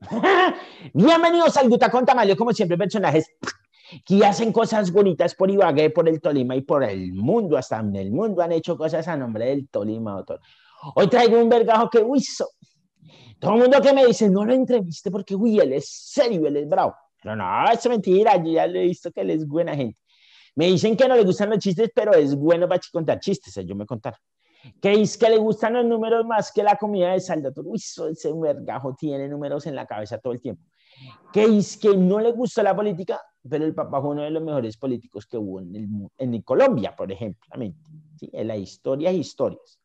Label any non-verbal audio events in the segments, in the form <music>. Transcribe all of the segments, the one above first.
<laughs> Bienvenidos al con Tamayo, como siempre, personajes que hacen cosas bonitas por Ibagué, por el Tolima y por el mundo. Hasta en el mundo han hecho cosas a nombre del Tolima. Doctor. Hoy traigo un vergajo que, uy, todo el mundo que me dice, no lo entreviste porque, uy, él es serio, él es bravo. Pero no, es mentira, yo ya le he visto que él es buena gente. Me dicen que no le gustan los chistes, pero es bueno para contar chistes, yo me contar que es que le gustan los números más que la comida de Salvador. Uy, ese vergajo tiene números en la cabeza todo el tiempo. Que es que no le gusta la política, pero el papá fue uno de los mejores políticos que hubo en, Colombia, por ejemplo. ¿sí? En la historia, historias.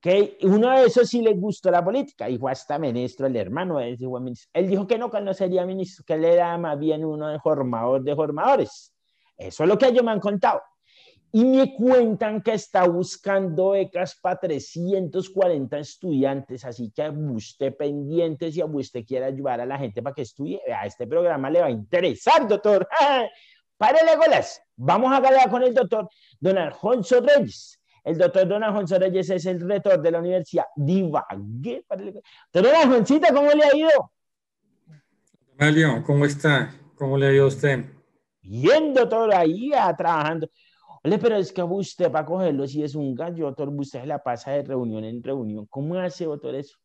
Que uno de esos sí le gustó la política, dijo hasta ah, ministro, el hermano de él dijo ministro. Él dijo que no, que no sería ministro, que él era más bien uno de formadores de formadores. Eso es lo que ellos me han contado y me cuentan que está buscando becas para 340 estudiantes, así que usted pendiente si usted quiere ayudar a la gente para que estudie, a este programa le va a interesar, doctor. <laughs> Párele golas, vamos a hablar con el doctor Don Alfonso Reyes. El doctor Don Alfonso Reyes es el rector de la Universidad Divague. Doctor juancita ¿cómo le ha ido? Amelio, ¿cómo está? ¿Cómo le ha ido a usted? Bien, doctor, ahí ah, trabajando pero es que usted para cogerlo si es un gallo, otro usted la pasa de reunión en reunión. ¿Cómo hace otro eso?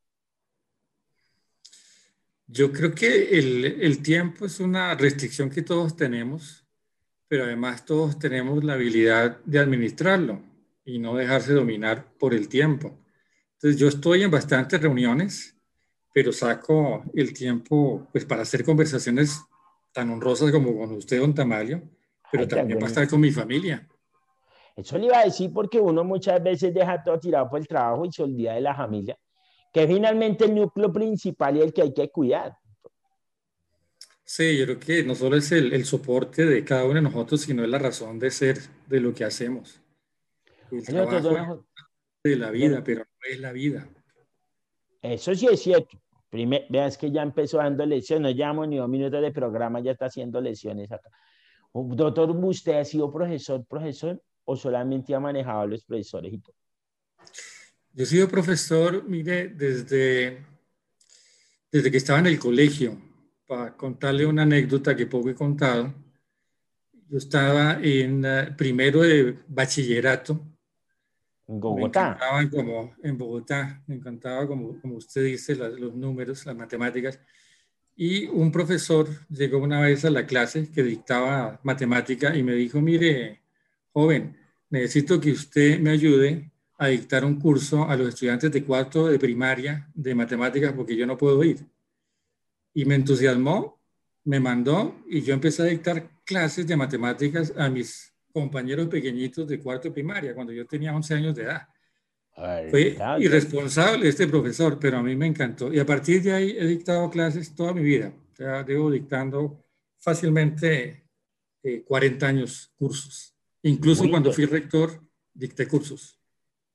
Yo creo que el, el tiempo es una restricción que todos tenemos, pero además todos tenemos la habilidad de administrarlo y no dejarse dominar por el tiempo. Entonces yo estoy en bastantes reuniones, pero saco el tiempo pues para hacer conversaciones tan honrosas como con usted, don Tamayo pero también para estar con mi familia. Eso le iba a decir porque uno muchas veces deja todo tirado por el trabajo y se olvida de la familia, que finalmente el núcleo principal y el que hay que cuidar. Sí, yo creo que no solo es el, el soporte de cada uno de nosotros, sino es la razón de ser de lo que hacemos. El trabajo de la vida, pero no es la vida. Eso sí es cierto. Primer, veas que ya empezó dando lesiones, no hemos ni dos minutos de programa, ya está haciendo lesiones acá. Doctor, usted ha sido profesor, profesor, o solamente ha manejado los profesores y todo? Yo he sido profesor, mire, desde, desde que estaba en el colegio. Para contarle una anécdota que poco he contado, yo estaba en eh, primero de bachillerato. En Bogotá. como, en Bogotá, me encantaba, como, como usted dice, los números, las matemáticas. Y un profesor llegó una vez a la clase que dictaba matemática y me dijo, mire, joven, necesito que usted me ayude a dictar un curso a los estudiantes de cuarto de primaria de matemáticas porque yo no puedo ir. Y me entusiasmó, me mandó y yo empecé a dictar clases de matemáticas a mis compañeros pequeñitos de cuarto de primaria cuando yo tenía 11 años de edad. Fue irresponsable este profesor, pero a mí me encantó. Y a partir de ahí he dictado clases toda mi vida. O debo dictando fácilmente 40 eh, años cursos. Incluso cuando fui rector, dicté cursos.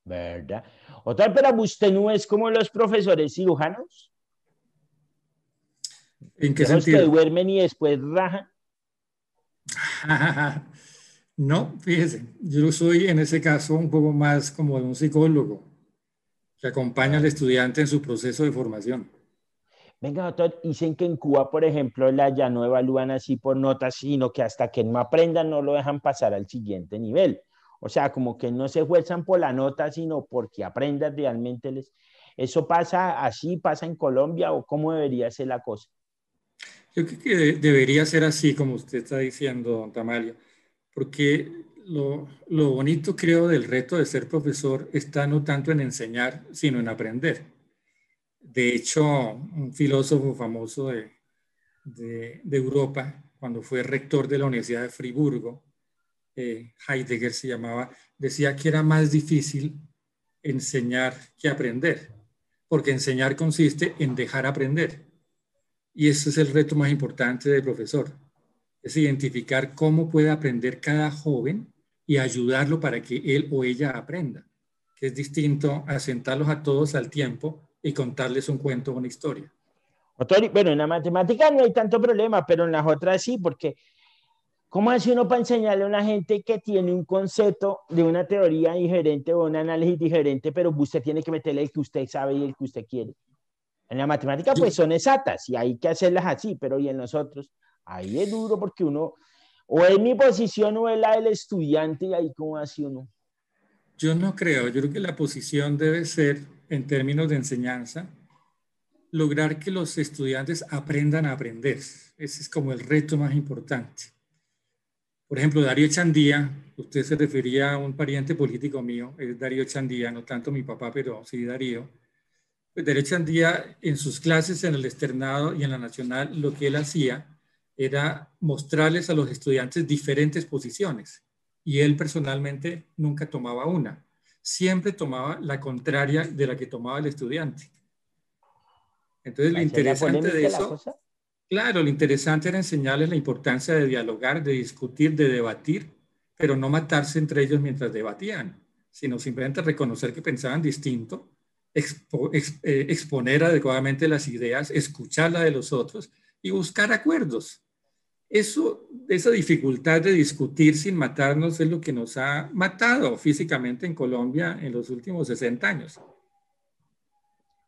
¿Verdad? ¿O tal para usted no es como los profesores cirujanos. ¿En qué sentido? que duermen y después rajan. <laughs> no, fíjese, yo soy en ese caso un poco más como un psicólogo que acompaña al estudiante en su proceso de formación. Venga, doctor, dicen que en Cuba, por ejemplo, la ya no evalúan así por notas, sino que hasta que no aprendan no lo dejan pasar al siguiente nivel. O sea, como que no se esfuerzan por la nota, sino porque aprendan realmente. Les... ¿Eso pasa así, pasa en Colombia o cómo debería ser la cosa? Yo creo que debería ser así, como usted está diciendo, don Tamalia, porque lo bonito, creo, del reto de ser profesor está no tanto en enseñar, sino en aprender. De hecho, un filósofo famoso de, Europa, cuando fue rector de la Universidad de Friburgo, eh, Heidegger se llamaba, decía que era más difícil enseñar que aprender, porque enseñar consiste en dejar aprender. Y ese es el reto más importante del profesor, es identificar cómo puede aprender cada joven y ayudarlo para que él o ella aprenda, que es distinto a sentarlos a todos al tiempo y contarles un cuento, o una historia. Bueno, en la matemática no hay tanto problema, pero en las otras sí, porque ¿cómo hace uno para enseñarle a una gente que tiene un concepto de una teoría diferente o un análisis diferente, pero usted tiene que meterle el que usted sabe y el que usted quiere? En la matemática pues son exactas y hay que hacerlas así, pero y en nosotros, ahí es duro porque uno, o es mi posición o es la del estudiante y ahí cómo hace uno. Yo no creo, yo creo que la posición debe ser en términos de enseñanza, lograr que los estudiantes aprendan a aprender. Ese es como el reto más importante. Por ejemplo, Darío Chandía, usted se refería a un pariente político mío, es Darío Chandía, no tanto mi papá, pero sí Darío. Pues Darío Chandía, en sus clases en el externado y en la nacional, lo que él hacía era mostrarles a los estudiantes diferentes posiciones. Y él personalmente nunca tomaba una siempre tomaba la contraria de la que tomaba el estudiante. Entonces, lo interesante de eso, claro, lo interesante era enseñarles la importancia de dialogar, de discutir, de debatir, pero no matarse entre ellos mientras debatían, sino simplemente reconocer que pensaban distinto, eh, exponer adecuadamente las ideas, escuchar la de los otros y buscar acuerdos. Eso, esa dificultad de discutir sin matarnos es lo que nos ha matado físicamente en Colombia en los últimos 60 años.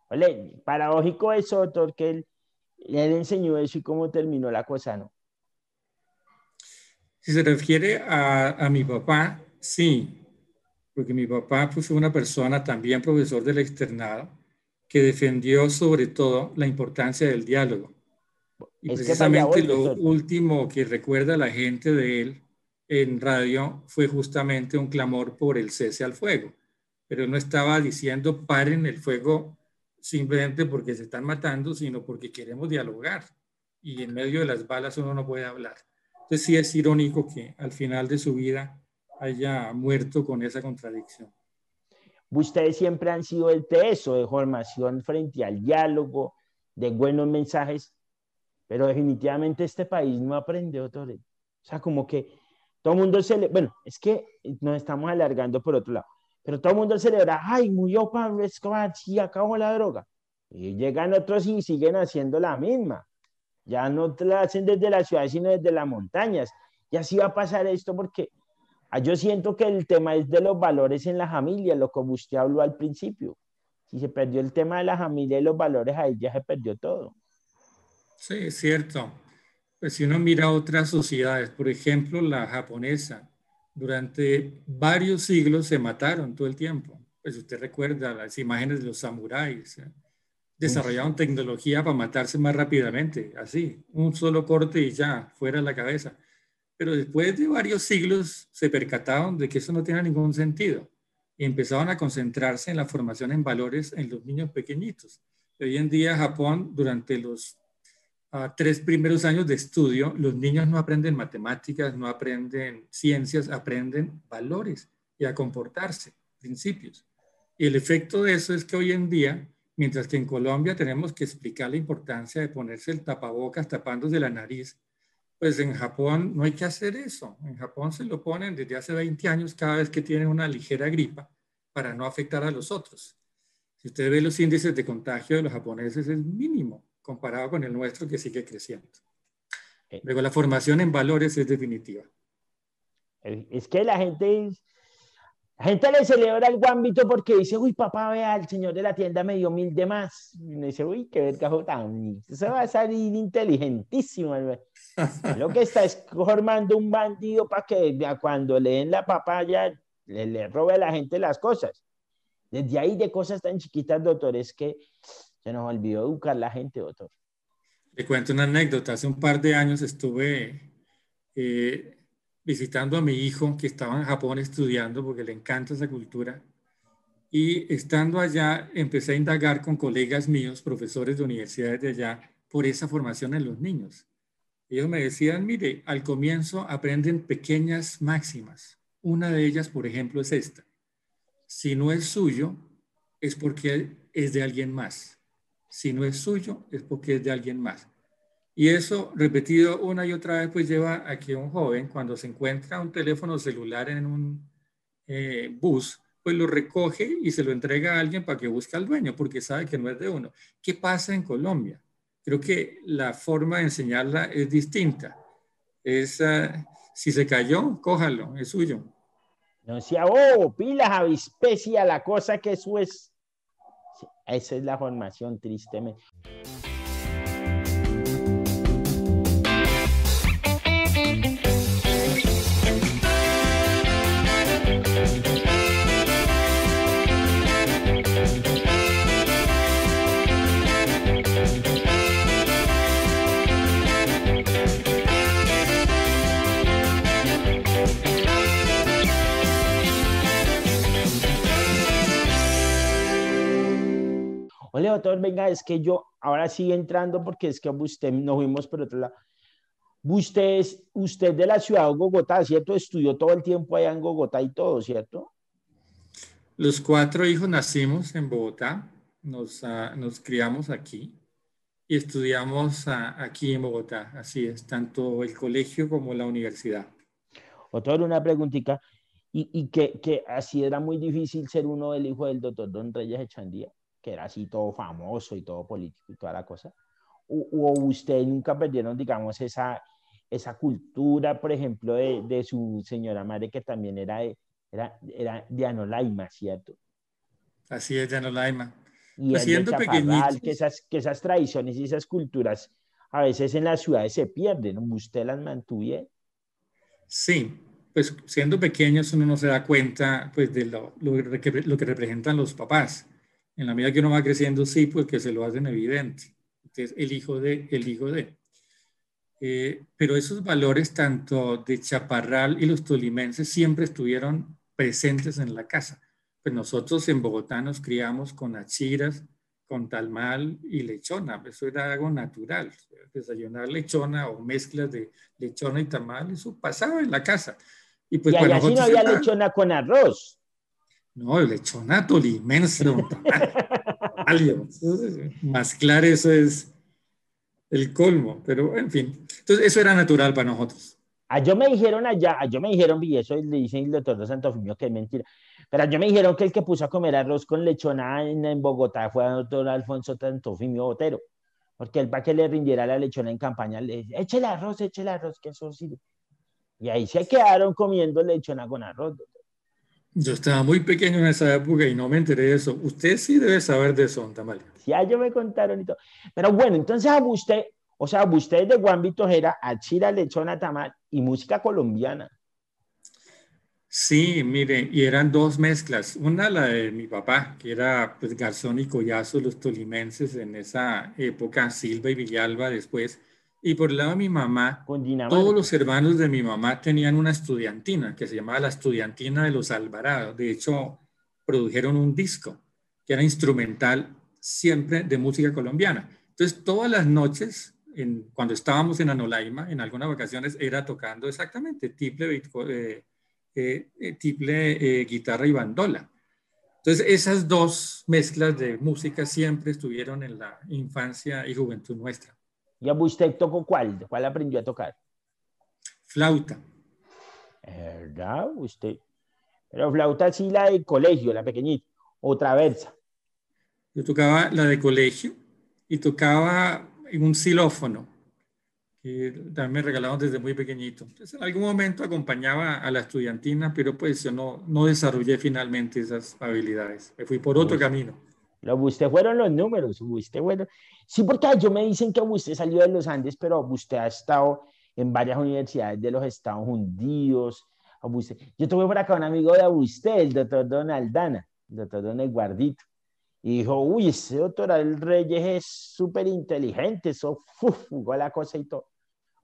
Ole, paradójico eso, doctor, que él, enseñó eso y cómo terminó la cosa, ¿no? Si se refiere a, mi papá, sí, porque mi papá pues, fue una persona también profesor del externado que defendió sobre todo la importancia del diálogo y precisamente lo último que recuerda la gente de él en radio fue justamente un clamor por el cese al fuego. Pero no estaba diciendo paren el fuego simplemente porque se están matando, sino porque queremos dialogar. Y en medio de las balas uno no puede hablar. Entonces sí es irónico que al final de su vida haya muerto con esa contradicción. Ustedes siempre han sido el teso de formación frente al diálogo, de buenos mensajes, pero definitivamente este país no aprende, Tore. O sea, como que todo el mundo se le... Bueno, es que nos estamos alargando por otro lado. Pero todo el mundo celebra, ay, murió Pablo Escobar, sí, acabó la droga. Y llegan otros y siguen haciendo la misma. Ya no la hacen desde la ciudad, sino desde las montañas. Y así va a pasar esto porque ah, yo siento que el tema es de los valores en la familia, lo que usted habló al principio. Si se perdió el tema de la familia y los valores, ahí ya se perdió todo. Sí, es cierto. Pues si uno mira otras sociedades, por ejemplo la japonesa, durante varios siglos se mataron todo el tiempo. Pues usted recuerda las imágenes de los samuráis. ¿eh? Desarrollaron tecnología para matarse más rápidamente, así, un solo corte y ya, fuera la cabeza. Pero después de varios siglos se percataron de que eso no tenía ningún sentido y empezaron a concentrarse en la formación en valores en los niños pequeñitos. Hoy en día Japón, durante los a tres primeros años de estudio, los niños no aprenden matemáticas, no aprenden ciencias, aprenden valores y a comportarse, principios. Y el efecto de eso es que hoy en día, mientras que en Colombia tenemos que explicar la importancia de ponerse el tapabocas tapándose la nariz, pues en Japón no hay que hacer eso. En Japón se lo ponen desde hace 20 años cada vez que tienen una ligera gripa para no afectar a los otros. Si usted ve los índices de contagio de los japoneses es mínimo comparado con el nuestro que sigue creciendo. Eh. Luego, la formación en valores es definitiva. Es que la gente, la gente le celebra el guambito porque dice, uy, papá, vea, el señor de la tienda me dio mil de más. Y me dice, uy, qué vergajo tan. Se va a salir inteligentísimo. <laughs> Lo que está es formando un bandido para que cuando le den la papaya le, le robe a la gente las cosas. Desde ahí de cosas tan chiquitas, doctor, es que se nos olvidó educar la gente, doctor. Le cuento una anécdota. Hace un par de años estuve eh, visitando a mi hijo que estaba en Japón estudiando porque le encanta esa cultura. Y estando allá, empecé a indagar con colegas míos, profesores de universidades de allá, por esa formación en los niños. Ellos me decían, mire, al comienzo aprenden pequeñas máximas. Una de ellas, por ejemplo, es esta. Si no es suyo, es porque es de alguien más si no es suyo, es porque es de alguien más. Y eso repetido una y otra vez, pues lleva a que un joven, cuando se encuentra un teléfono celular en un eh, bus, pues lo recoge y se lo entrega a alguien para que busque al dueño, porque sabe que no es de uno. ¿Qué pasa en Colombia? Creo que la forma de enseñarla es distinta. Es, ah, si se cayó, cójalo, es suyo. No sea, oh, pilas avispecia, la cosa que eso es esa es la formación, tristemente. doctor, venga, es que yo ahora sigue entrando porque es que usted nos fuimos pero otro lado. Usted es, usted de la ciudad de Bogotá, ¿cierto? Estudió todo el tiempo allá en Bogotá y todo, ¿cierto? Los cuatro hijos nacimos en Bogotá, nos, ah, nos criamos aquí y estudiamos ah, aquí en Bogotá, así es, tanto el colegio como la universidad. Doctor, una preguntita, y, y que, que, así era muy difícil ser uno del hijo del doctor Don Reyes Echandía que era así todo famoso y todo político y toda la cosa? ¿O, o ustedes nunca perdieron, digamos, esa, esa cultura, por ejemplo, de, de su señora madre que también era de, era, era Anolaima, ¿cierto? Así es, de Anolaima. Y pues siendo que esas, que esas tradiciones y esas culturas a veces en las ciudades se pierden, ¿usted las mantuvie Sí, pues siendo pequeños uno no se da cuenta pues de lo, que, lo que representan los papás. En la medida que uno va creciendo, sí, porque pues, se lo hacen evidente. Entonces, el hijo de, el hijo de. Eh, pero esos valores, tanto de Chaparral y los tolimenses, siempre estuvieron presentes en la casa. Pues nosotros en Bogotá nos criamos con achiras, con talmal y lechona. Eso era algo natural. Desayunar lechona o mezclas de lechona y tamal, eso pasaba en la casa. Y pues sí no había lechona con arroz. No, el lechonato limense, <laughs> Más más claro eso es el colmo, pero en fin. Entonces, eso era natural para nosotros. A ah, yo me dijeron allá, ah, yo me dijeron, y eso le dicen el doctor de Santofimio que es mentira, pero yo me dijeron que el que puso a comer arroz con lechona en, Bogotá fue el doctor Alfonso Santofimio Botero, porque él para que le rindiera la lechona en campaña, le dice, eche el arroz, eche el arroz, que eso sí. Y ahí se quedaron comiendo lechona con arroz. Yo estaba muy pequeño en esa época y no me enteré de eso. Usted sí debe saber de eso, Tamalia. Ya yo me contaron y todo. Pero bueno, entonces a usted, o sea, a usted de Juan era a Chira Lechona Tamal y música colombiana. Sí, miren, y eran dos mezclas. Una, la de mi papá, que era pues, Garzón y Collazo, los tolimenses en esa época, Silva y Villalba después y por el lado de mi mamá, todos los hermanos de mi mamá tenían una estudiantina que se llamaba la Estudiantina de los Alvarados. De hecho, produjeron un disco que era instrumental siempre de música colombiana. Entonces, todas las noches, en, cuando estábamos en Anolaima, en algunas vacaciones, era tocando exactamente tiple, eh, eh, eh, guitarra y bandola. Entonces, esas dos mezclas de música siempre estuvieron en la infancia y juventud nuestra. ¿Y a usted tocó cuál? ¿Cuál aprendió a tocar? Flauta. ¿Verdad? Usted. Pero flauta sí la de colegio, la pequeñita, otra traversa. Yo tocaba la de colegio y tocaba en un xilófono, que también me regalaron desde muy pequeñito. Pues, en algún momento acompañaba a la estudiantina, pero pues yo no, no desarrollé finalmente esas habilidades. Me fui por otro camino. Usted fueron los números, usted bueno. Sí, porque yo me dicen que usted salió de los Andes, pero usted ha estado en varias universidades de los Estados Unidos. Yo tuve por acá un amigo de usted, el doctor Donald Dana, el doctor Don Guardito. Y dijo, uy, ese doctor el Reyes es súper inteligente, eso fugó la cosa y todo.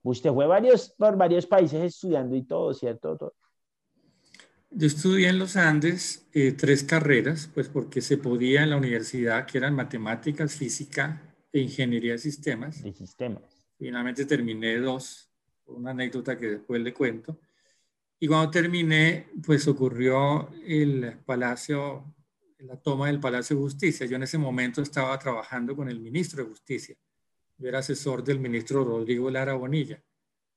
Usted fue varios, por varios países estudiando y todo, ¿cierto? Todo. Yo estudié en los Andes eh, tres carreras, pues porque se podía en la universidad, que eran matemáticas, física e ingeniería de sistemas. De sistemas. Finalmente terminé dos, una anécdota que después le cuento. Y cuando terminé, pues ocurrió el palacio, la toma del Palacio de Justicia. Yo en ese momento estaba trabajando con el ministro de Justicia. Yo era asesor del ministro Rodrigo Lara Bonilla,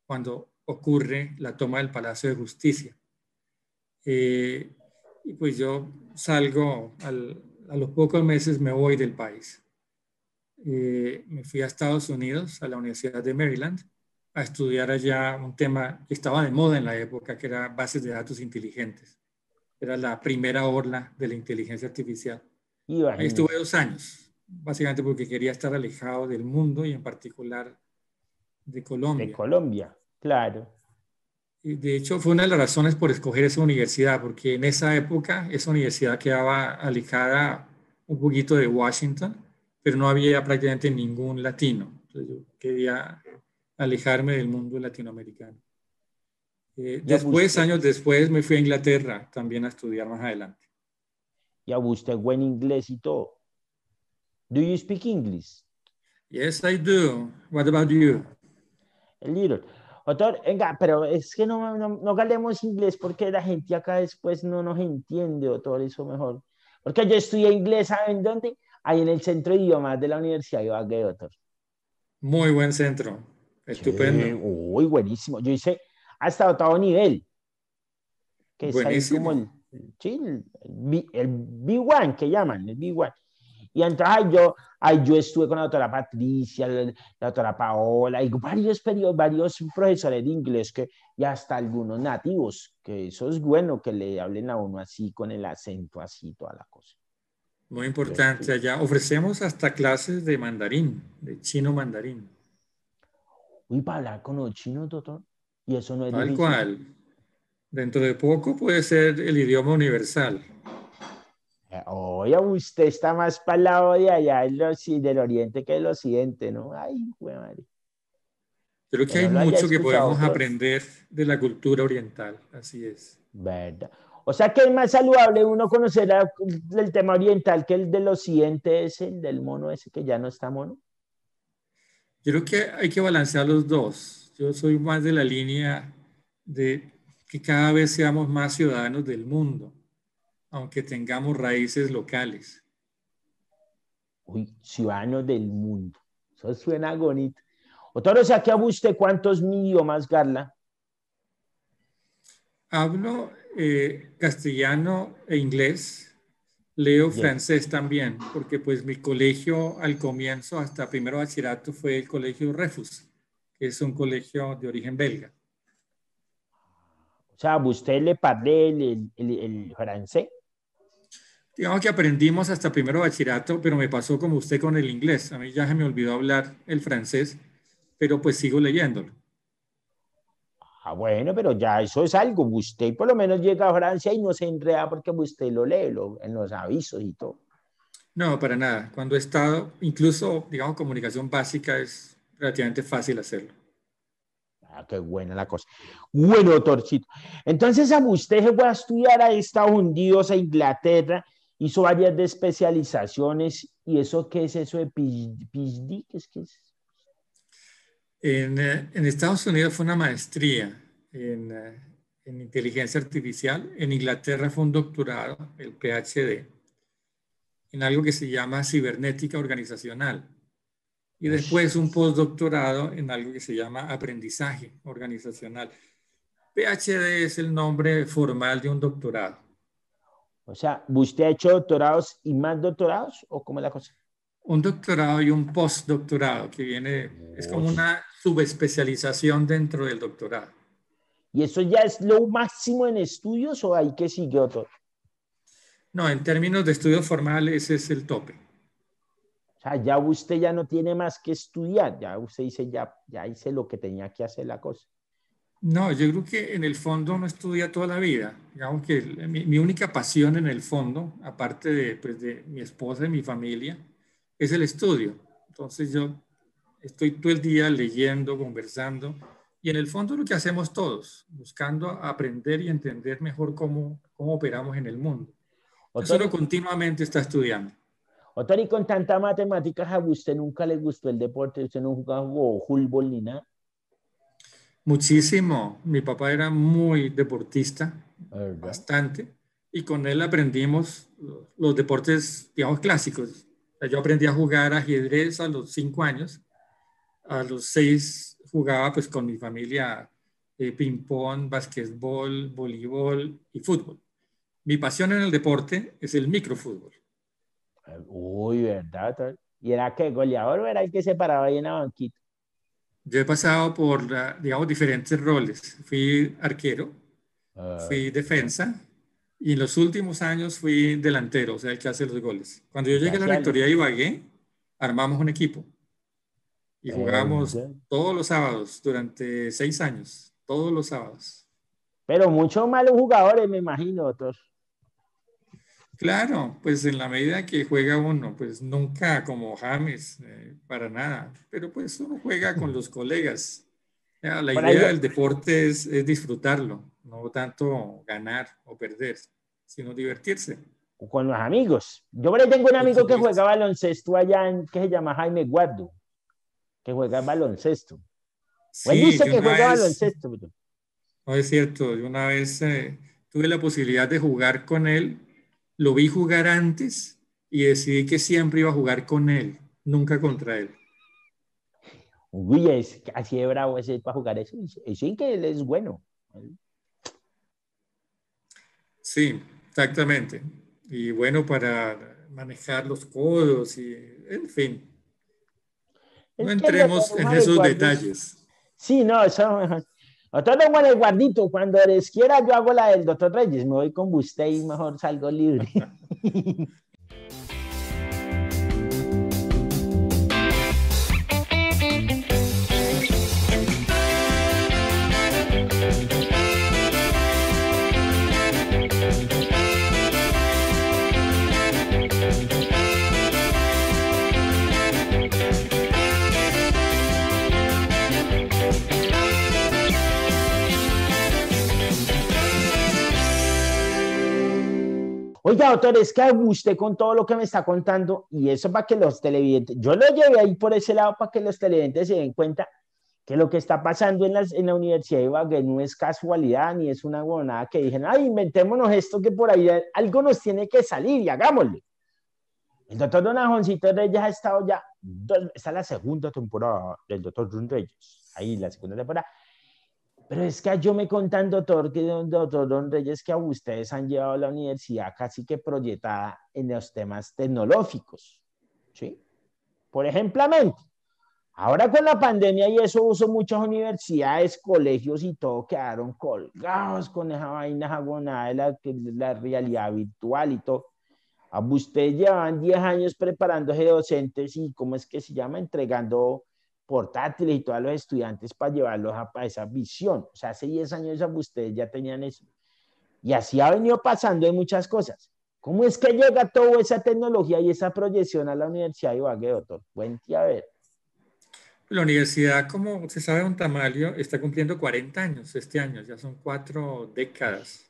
cuando ocurre la toma del Palacio de Justicia. Eh, y pues yo salgo a los pocos meses me voy del país. Eh, me fui a Estados Unidos, a la Universidad de Maryland, a estudiar allá un tema que estaba de moda en la época, que era bases de datos inteligentes. Era la primera orla de la inteligencia artificial. Ahí estuve dos años, básicamente porque quería estar alejado del mundo y en particular de Colombia. De Colombia, claro de hecho, fue una de las razones por escoger esa universidad, porque en esa época esa universidad quedaba alejada un poquito de Washington, pero no había prácticamente ningún latino. Entonces yo quería alejarme del mundo latinoamericano. Eh, después, años después, me fui a Inglaterra también a estudiar más adelante. Ya usted buen inglés y todo. Do you speak English? Yes, I do. What about you? A little. Doctor, venga, pero es que no, no, inglés porque la gente acá después no nos entiende, doctor, eso mejor. Porque yo estudié inglés, ¿saben dónde? Ahí en el centro de idiomas de la Universidad de Ibagué, doctor. Muy buen centro, estupendo. uy, buenísimo. Yo hice hasta octavo nivel. buenísimo. el, sí, el, el, B1 que llaman, el B1. Y entonces yo, ay, yo estuve con la doctora Patricia, la, doctora Paola, y varios, periodos, varios profesores de inglés que, y hasta algunos nativos, que eso es bueno que le hablen a uno así, con el acento así, toda la cosa. Muy importante este. allá. Ofrecemos hasta clases de mandarín, de chino mandarín. Uy, para hablar con los chinos, doctor. Y eso no es Tal cual. Dentro de poco puede ser el idioma universal. Oye, usted está más para el lado de allá del oriente que del occidente, ¿no? Ay, Creo que hay mucho que podemos pues. aprender de la cultura oriental, así es. Verdad. O sea ¿qué es más saludable uno conocer el tema oriental que el del occidente ese, el del mono ese que ya no está mono. Yo creo que hay que balancear los dos. Yo soy más de la línea de que cada vez seamos más ciudadanos del mundo aunque tengamos raíces locales. Uy, ciudadano del mundo. Eso suena bonito. Otoro, ¿se a usted cuántos idiomas, Garla? Hablo eh, castellano e inglés. Leo francés también, porque pues mi colegio al comienzo, hasta primero bachillerato, fue el colegio Refus, que es un colegio de origen belga. O sea, ¿usted le parle el francés? digamos que aprendimos hasta primero bachillerato, pero me pasó como usted con el inglés. A mí ya se me olvidó hablar el francés, pero pues sigo leyéndolo. Ah, bueno, pero ya eso es algo. Usted por lo menos llega a Francia y no se enreda porque usted lo lee en los avisos y todo. No, para nada. Cuando he estado, incluso, digamos, comunicación básica es relativamente fácil hacerlo. Ah, qué buena la cosa. Bueno, Torchito. Entonces, a usted se puede a estudiar a Estados Unidos, a Inglaterra, hizo varias especializaciones. ¿Y eso qué es eso de PhD? ¿Qué es, qué eh, En, Estados Unidos fue una maestría en, eh, en, inteligencia artificial. En Inglaterra fue un doctorado, el PhD, en algo que se llama cibernética organizacional. Y después un postdoctorado en algo que se llama aprendizaje organizacional. PhD es el nombre formal de un doctorado o sea, ¿usted ha hecho doctorados y más doctorados o cómo es la cosa? Un doctorado y un postdoctorado, que viene, es como una subespecialización dentro del doctorado. ¿Y eso ya es lo máximo en estudios o hay que seguir otro? No, en términos de estudio formal ese es el tope. O sea, ya usted ya no tiene más que estudiar, ya usted dice, ya, ya hice lo que tenía que hacer la cosa. No, yo creo que en el fondo no estudia toda la vida. Digamos que mi, única pasión en el fondo, aparte de, pues, de mi esposa y mi familia, es el estudio. Entonces yo estoy todo el día leyendo, conversando, y en el fondo lo que hacemos todos, buscando aprender y entender mejor cómo, cómo operamos en el mundo. o continuamente está estudiando. y con tanta matemática, ¿a usted nunca le gustó el deporte? ¿Usted no jugó fútbol ni nada? Muchísimo. Mi papá era muy deportista, ah, bastante, y con él aprendimos los deportes, digamos, clásicos. Yo aprendí a jugar ajedrez a los cinco años. A los seis jugaba pues con mi familia eh, ping-pong, básquetbol, voleibol y fútbol. Mi pasión en el deporte es el microfútbol. Uy, ¿verdad? ¿Y era que goleador era el que se paraba ahí en la banquita? Yo he pasado por, digamos, diferentes roles. Fui arquero, ah, fui defensa y en los últimos años fui delantero, o sea, el que hace los goles. Cuando yo llegué a la rectoría de Ibagué, armamos un equipo y eh, jugamos todos los sábados durante seis años, todos los sábados. Pero muchos malos jugadores, me imagino, otros. Claro, pues en la medida que juega uno, pues nunca como James, eh, para nada, pero pues uno juega con los colegas. la idea del deporte es, disfrutarlo, no tanto ganar o perder, sino divertirse. Con los amigos. Yo por tengo un amigo que juega baloncesto allá, en, que se llama Jaime Guardo, que juega baloncesto. Sí, dice que juega baloncesto. No es cierto, yo una vez eh, tuve la posibilidad de jugar con él lo vi jugar antes y decidí que siempre iba a jugar con él, nunca contra él. Uy, es así de bravo ese para jugar eso. Sí que él es bueno. Sí, exactamente. Y bueno para manejar los codos y, en fin. No entremos en esos detalles. Sí, no, eso es otro el guardito, cuando les quiera yo hago la del doctor Reyes, me voy con usted y mejor salgo libre. <laughs> Oiga, doctor, es que guste con todo lo que me está contando y eso para que los televidentes, yo lo llevé ahí por ese lado para que los televidentes se den cuenta que lo que está pasando en, en la Universidad de Ibagué no es casualidad ni es una guanada que dijeron, ay, inventémonos esto que por ahí algo nos tiene que salir y hagámosle. El doctor Don Ajoncito Reyes ha estado ya, está la segunda temporada del doctor Don Reyes, ahí la segunda temporada, pero es que yo me contan, doctor, que doctor Don Reyes, que a ustedes han llevado a la universidad casi que proyectada en los temas tecnológicos, ¿sí? Por ejemplo, ahora con la pandemia y eso uso muchas universidades, colegios y todo quedaron colgados con esa vaina agonada de la, la realidad virtual y todo. A ustedes llevan 10 años preparándose docentes y, ¿cómo es que se llama? Entregando portátiles y todos los estudiantes para llevarlos a, esa visión. O sea, hace 10 años ustedes ya tenían eso. Y así ha venido pasando en muchas cosas. ¿Cómo es que llega toda esa tecnología y esa proyección a la Universidad de Ibagué, doctor? Buen a ver. La universidad, como se sabe, un tamalio está cumpliendo 40 años este año, ya son cuatro décadas,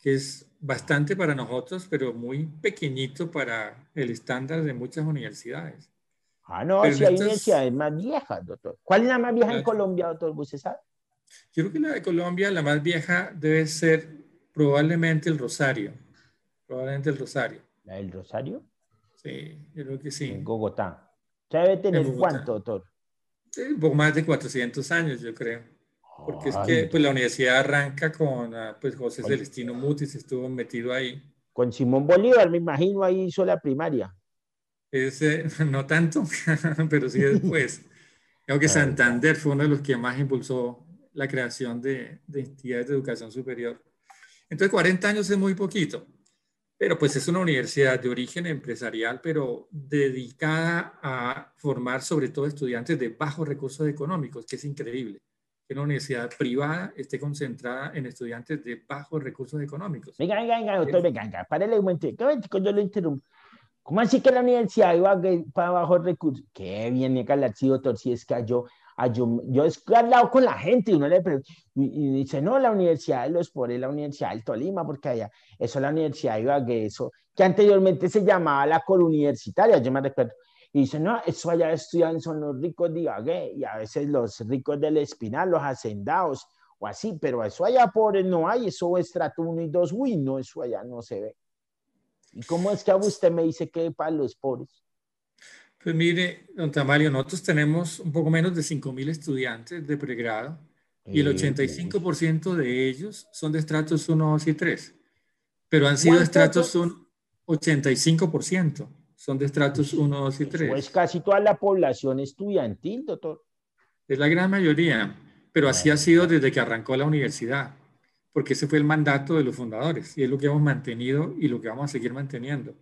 que es bastante para nosotros, pero muy pequeñito para el estándar de muchas universidades. Ah, no, si hay universidades es... más vieja, doctor. ¿Cuál es la más vieja en Colombia, doctor? Bucésar? Yo creo que la de Colombia, la más vieja, debe ser probablemente el Rosario. Probablemente el Rosario. ¿La del Rosario? Sí, yo creo que sí. En Bogotá. Ya tener cuánto, doctor? Un poco más de 400 años, yo creo. Porque es que pues, la universidad arranca con ah, pues, José Celestino Mutis, estuvo metido ahí. Con Simón Bolívar, me imagino, ahí hizo la primaria. Es, <laughs> no tanto, <laughs> pero sí después. Creo que <laughs> Santander fue uno de los que más impulsó la creación de, entidades de educación superior. Entonces, 40 años es muy poquito, pero pues es una universidad de origen empresarial, pero dedicada a formar sobre todo estudiantes de bajos recursos económicos, que es increíble que una universidad privada esté concentrada en estudiantes de bajos recursos económicos. Venga, venga, venga, doctor, venga, venga, yo lo interrumpo. ¿Cómo así que la universidad iba para abajo recursos? Qué bien, acá el archivo torcido, es que yo, ah, yo, he hablado con la gente y uno le pregunta, y, dice, no, la Universidad de los Pobres, la Universidad del Tolima, porque allá, eso la Universidad de que eso, que anteriormente se llamaba la Col Universitaria, yo me recuerdo. Y dice, no, eso allá estudian son los ricos de Ibagué, y a veces los ricos del Espinal, los hacendados, o así, pero eso allá pobres no hay, eso es trato uno y dos uy, no, eso allá no se ve. ¿Y cómo es que a usted me dice que para los pobres? Pues mire, don Tamario, nosotros tenemos un poco menos de 5.000 estudiantes de pregrado y el 85% eh, de ellos son de estratos 1, 2 y 3, pero han sido estratos un 85% son de estratos 1, 2 y 3. pues casi toda la población estudiantil, doctor. Es la gran mayoría, pero así ha sido desde que arrancó la universidad porque ese fue el mandato de los fundadores y es lo que hemos mantenido y lo que vamos a seguir manteniendo.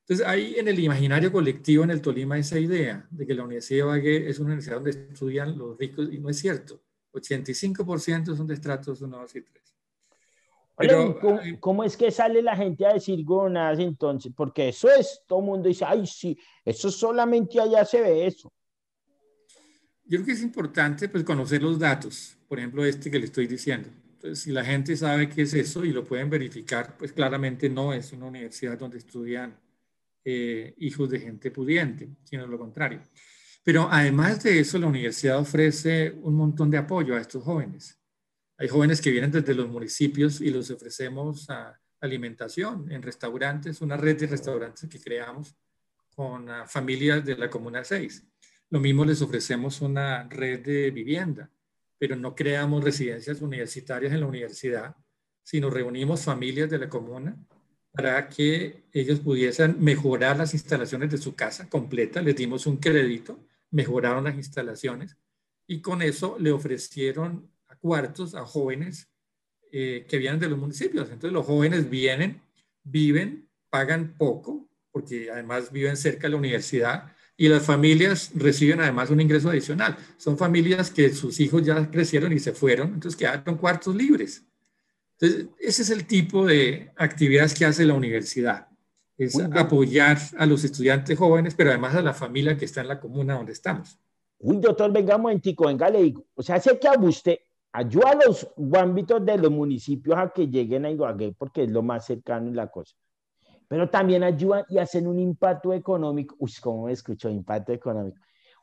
Entonces, hay en el imaginario colectivo en el Tolima esa idea de que la Universidad de Bagué es una universidad donde estudian los ricos y no es cierto. 85% son de estratos 1, 2 y 3. Pero, eh, ¿Cómo, es que sale la gente a decir gonas entonces? Porque eso es, todo el mundo dice, ay, sí, eso solamente allá se ve eso. Yo creo que es importante pues, conocer los datos, por ejemplo, este que le estoy diciendo si la gente sabe qué es eso y lo pueden verificar, pues claramente no es una universidad donde estudian eh, hijos de gente pudiente, sino lo contrario. Pero además de eso, la universidad ofrece un montón de apoyo a estos jóvenes. Hay jóvenes que vienen desde los municipios y los ofrecemos alimentación en restaurantes, una red de restaurantes que creamos con ah, familias de la Comuna 6. Lo mismo les ofrecemos una red de vivienda pero no creamos residencias universitarias en la universidad, sino reunimos familias de la comuna para que ellos pudiesen mejorar las instalaciones de su casa completa. Les dimos un crédito, mejoraron las instalaciones y con eso le ofrecieron cuartos a jóvenes eh, que vienen de los municipios. Entonces los jóvenes vienen, viven, pagan poco, porque además viven cerca de la universidad y las familias reciben además un ingreso adicional. Son familias que sus hijos ya crecieron y se fueron, entonces quedaron cuartos libres. Entonces, ese es el tipo de actividades que hace la universidad. Es apoyar a los estudiantes jóvenes, pero además a la familia que está en la comuna donde estamos. Uy, doctor, vengamos en Tico, venga, le digo. O sea, sé que a usted ayuda a los ámbitos de los municipios a que lleguen a Iguagué, porque es lo más cercano en la cosa pero también ayudan y hacen un impacto económico. Uy, ¿cómo me escuchó? Impacto económico.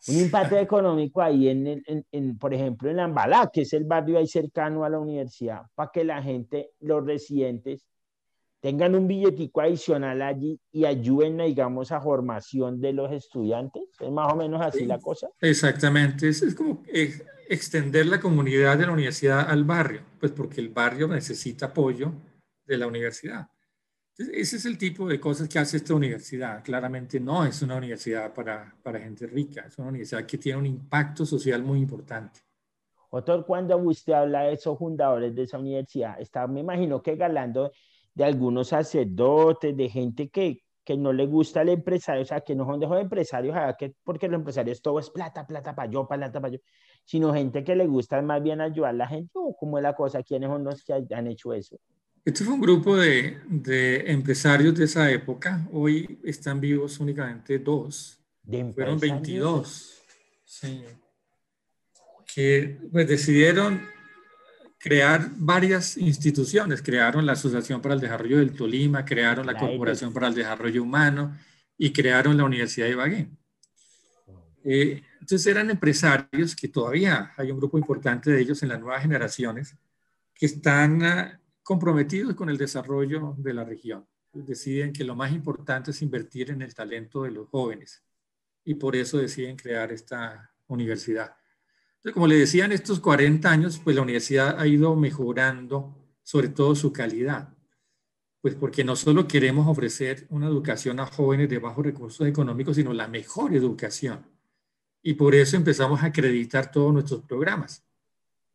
Un impacto <laughs> económico ahí, en, en, en, por ejemplo, en Ambalá, que es el barrio ahí cercano a la universidad, para que la gente, los residentes, tengan un billetico adicional allí y ayuden, digamos, a formación de los estudiantes. Es más o menos así la cosa. Exactamente, es, es como e, extender la comunidad de la universidad al barrio, pues porque el barrio necesita apoyo de la universidad ese es el tipo de cosas que hace esta universidad. Claramente no es una universidad para, para gente rica, es una universidad que tiene un impacto social muy importante. Otor, cuando usted habla de esos fundadores de esa universidad, está, me imagino que galando de algunos sacerdotes, de gente que, que no le gusta el empresario, o sea, que no son de los empresarios, ah, que, porque los empresarios todo es plata, plata para yo, plata para yo, sino gente que le gusta más bien ayudar a la gente, ¿Cómo es la cosa, quiénes son los que han hecho eso. Este fue un grupo de, de, empresarios de esa época. Hoy están vivos únicamente dos. Fueron 22. Sí. Que pues, decidieron crear varias instituciones. Crearon la Asociación para el Desarrollo del Tolima, crearon la, Corporación e e para el Desarrollo Humano y crearon la Universidad de Ibagué. Eh, entonces eran empresarios que todavía hay un grupo importante de ellos en las nuevas generaciones que están ah, comprometidos con el desarrollo de la región. Deciden que lo más importante es invertir en el talento de los jóvenes y por eso deciden crear esta universidad. Entonces, como le decía, en estos 40 años, pues la universidad ha ido mejorando sobre todo su calidad, pues porque no solo queremos ofrecer una educación a jóvenes de bajos recursos económicos, sino la mejor educación. Y por eso empezamos a acreditar todos nuestros programas,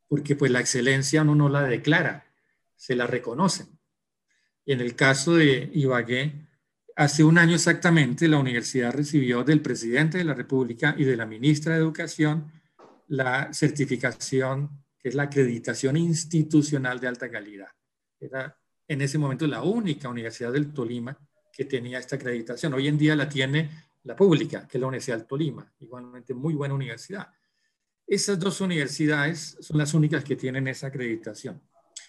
porque pues la excelencia uno no la declara, se la reconocen. Y en el caso de Ibagué, hace un año exactamente la universidad recibió del presidente de la República y de la ministra de Educación la certificación, que es la acreditación institucional de alta calidad. Era en ese momento la única universidad del Tolima que tenía esta acreditación. Hoy en día la tiene la pública, que es la Universidad del Tolima, igualmente muy buena universidad. Esas dos universidades son las únicas que tienen esa acreditación.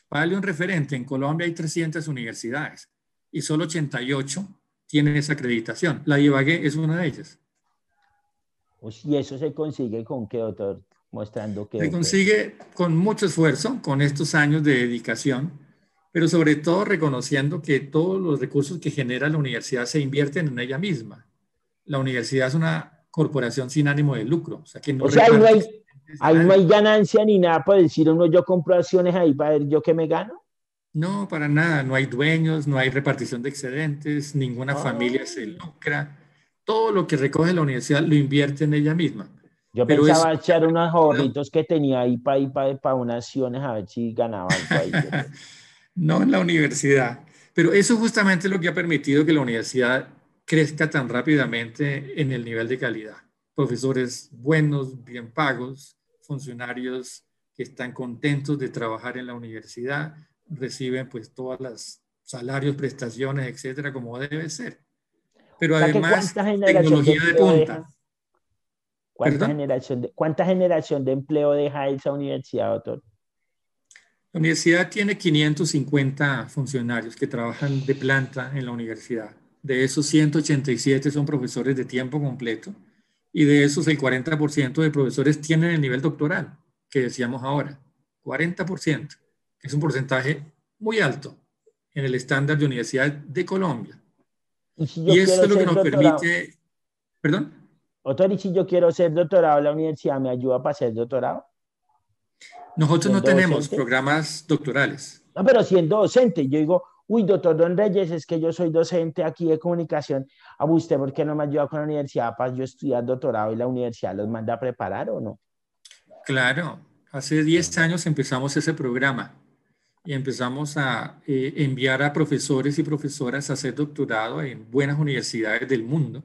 Para un referente, en Colombia hay 300 universidades y solo 88 tienen esa acreditación. La Ibagué es una de ellas. ¿Y eso se consigue con qué, doctor? Mostrando que... Se consigue con mucho esfuerzo, con estos años de dedicación, pero sobre todo reconociendo que todos los recursos que genera la universidad se invierten en ella misma. La universidad es una corporación sin ánimo de lucro. O sea, que no no hay Ahí no hay ganancia ni nada para decir uno, yo compro acciones ahí para ver yo qué me gano. No, para nada, no hay dueños, no hay repartición de excedentes, ninguna ah. familia se lucra. Todo lo que recoge la universidad lo invierte en ella misma. Yo pensaba echar unos ahorritos que tenía ahí para unas acciones a ver si ganaba algo ahí. <laughs> no en la universidad. Pero eso justamente es lo que ha permitido que la universidad crezca tan rápidamente en el nivel de calidad. Profesores buenos, bien pagos, funcionarios que están contentos de trabajar en la universidad, reciben pues todas las salarios, prestaciones, etcétera, como debe ser. Pero además, de, ¿Cuánta generación, de, ¿Cuánta generación de empleo deja esa universidad, doctor? La universidad tiene 550 funcionarios que trabajan de planta en la universidad. De esos, 187 son profesores de tiempo completo y de esos el 40% de profesores tienen el nivel doctoral que decíamos ahora. 40%, es un porcentaje muy alto en el estándar de Universidad de Colombia. Y, eso es lo que nos permite... ¿Perdón? ¿y si yo quiero ser doctorado, ¿la universidad me ayuda para ser doctorado? Nosotros no tenemos programas doctorales. No, pero siendo docente, yo digo, uy, doctor Don Reyes, es que yo soy docente aquí de comunicación, a usted, ¿por qué no me ayuda con la universidad para yo estudiar doctorado y la universidad los manda a preparar o no? Claro, hace 10 años empezamos ese programa y empezamos a eh, enviar a profesores y profesoras a hacer doctorado en buenas universidades del mundo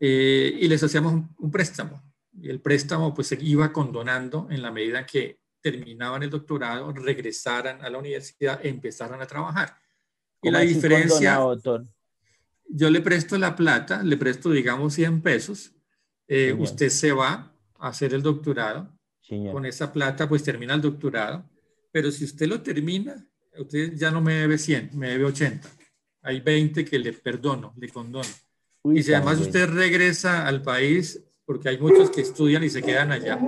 eh, y les hacíamos un, préstamo. Y el préstamo pues se iba condonando en la medida que terminaban el doctorado, regresaran a la universidad, empezaran a trabajar. Y la diferencia... yo le presto la plata, le presto, digamos, 100 pesos, eh, usted se va a hacer el doctorado, con esa plata pues termina el doctorado, pero si usted lo termina, usted ya no me debe 100, me debe 80. Hay 20 que le perdono, le condono. y si además usted regresa al país, porque hay muchos que estudian y se quedan allá,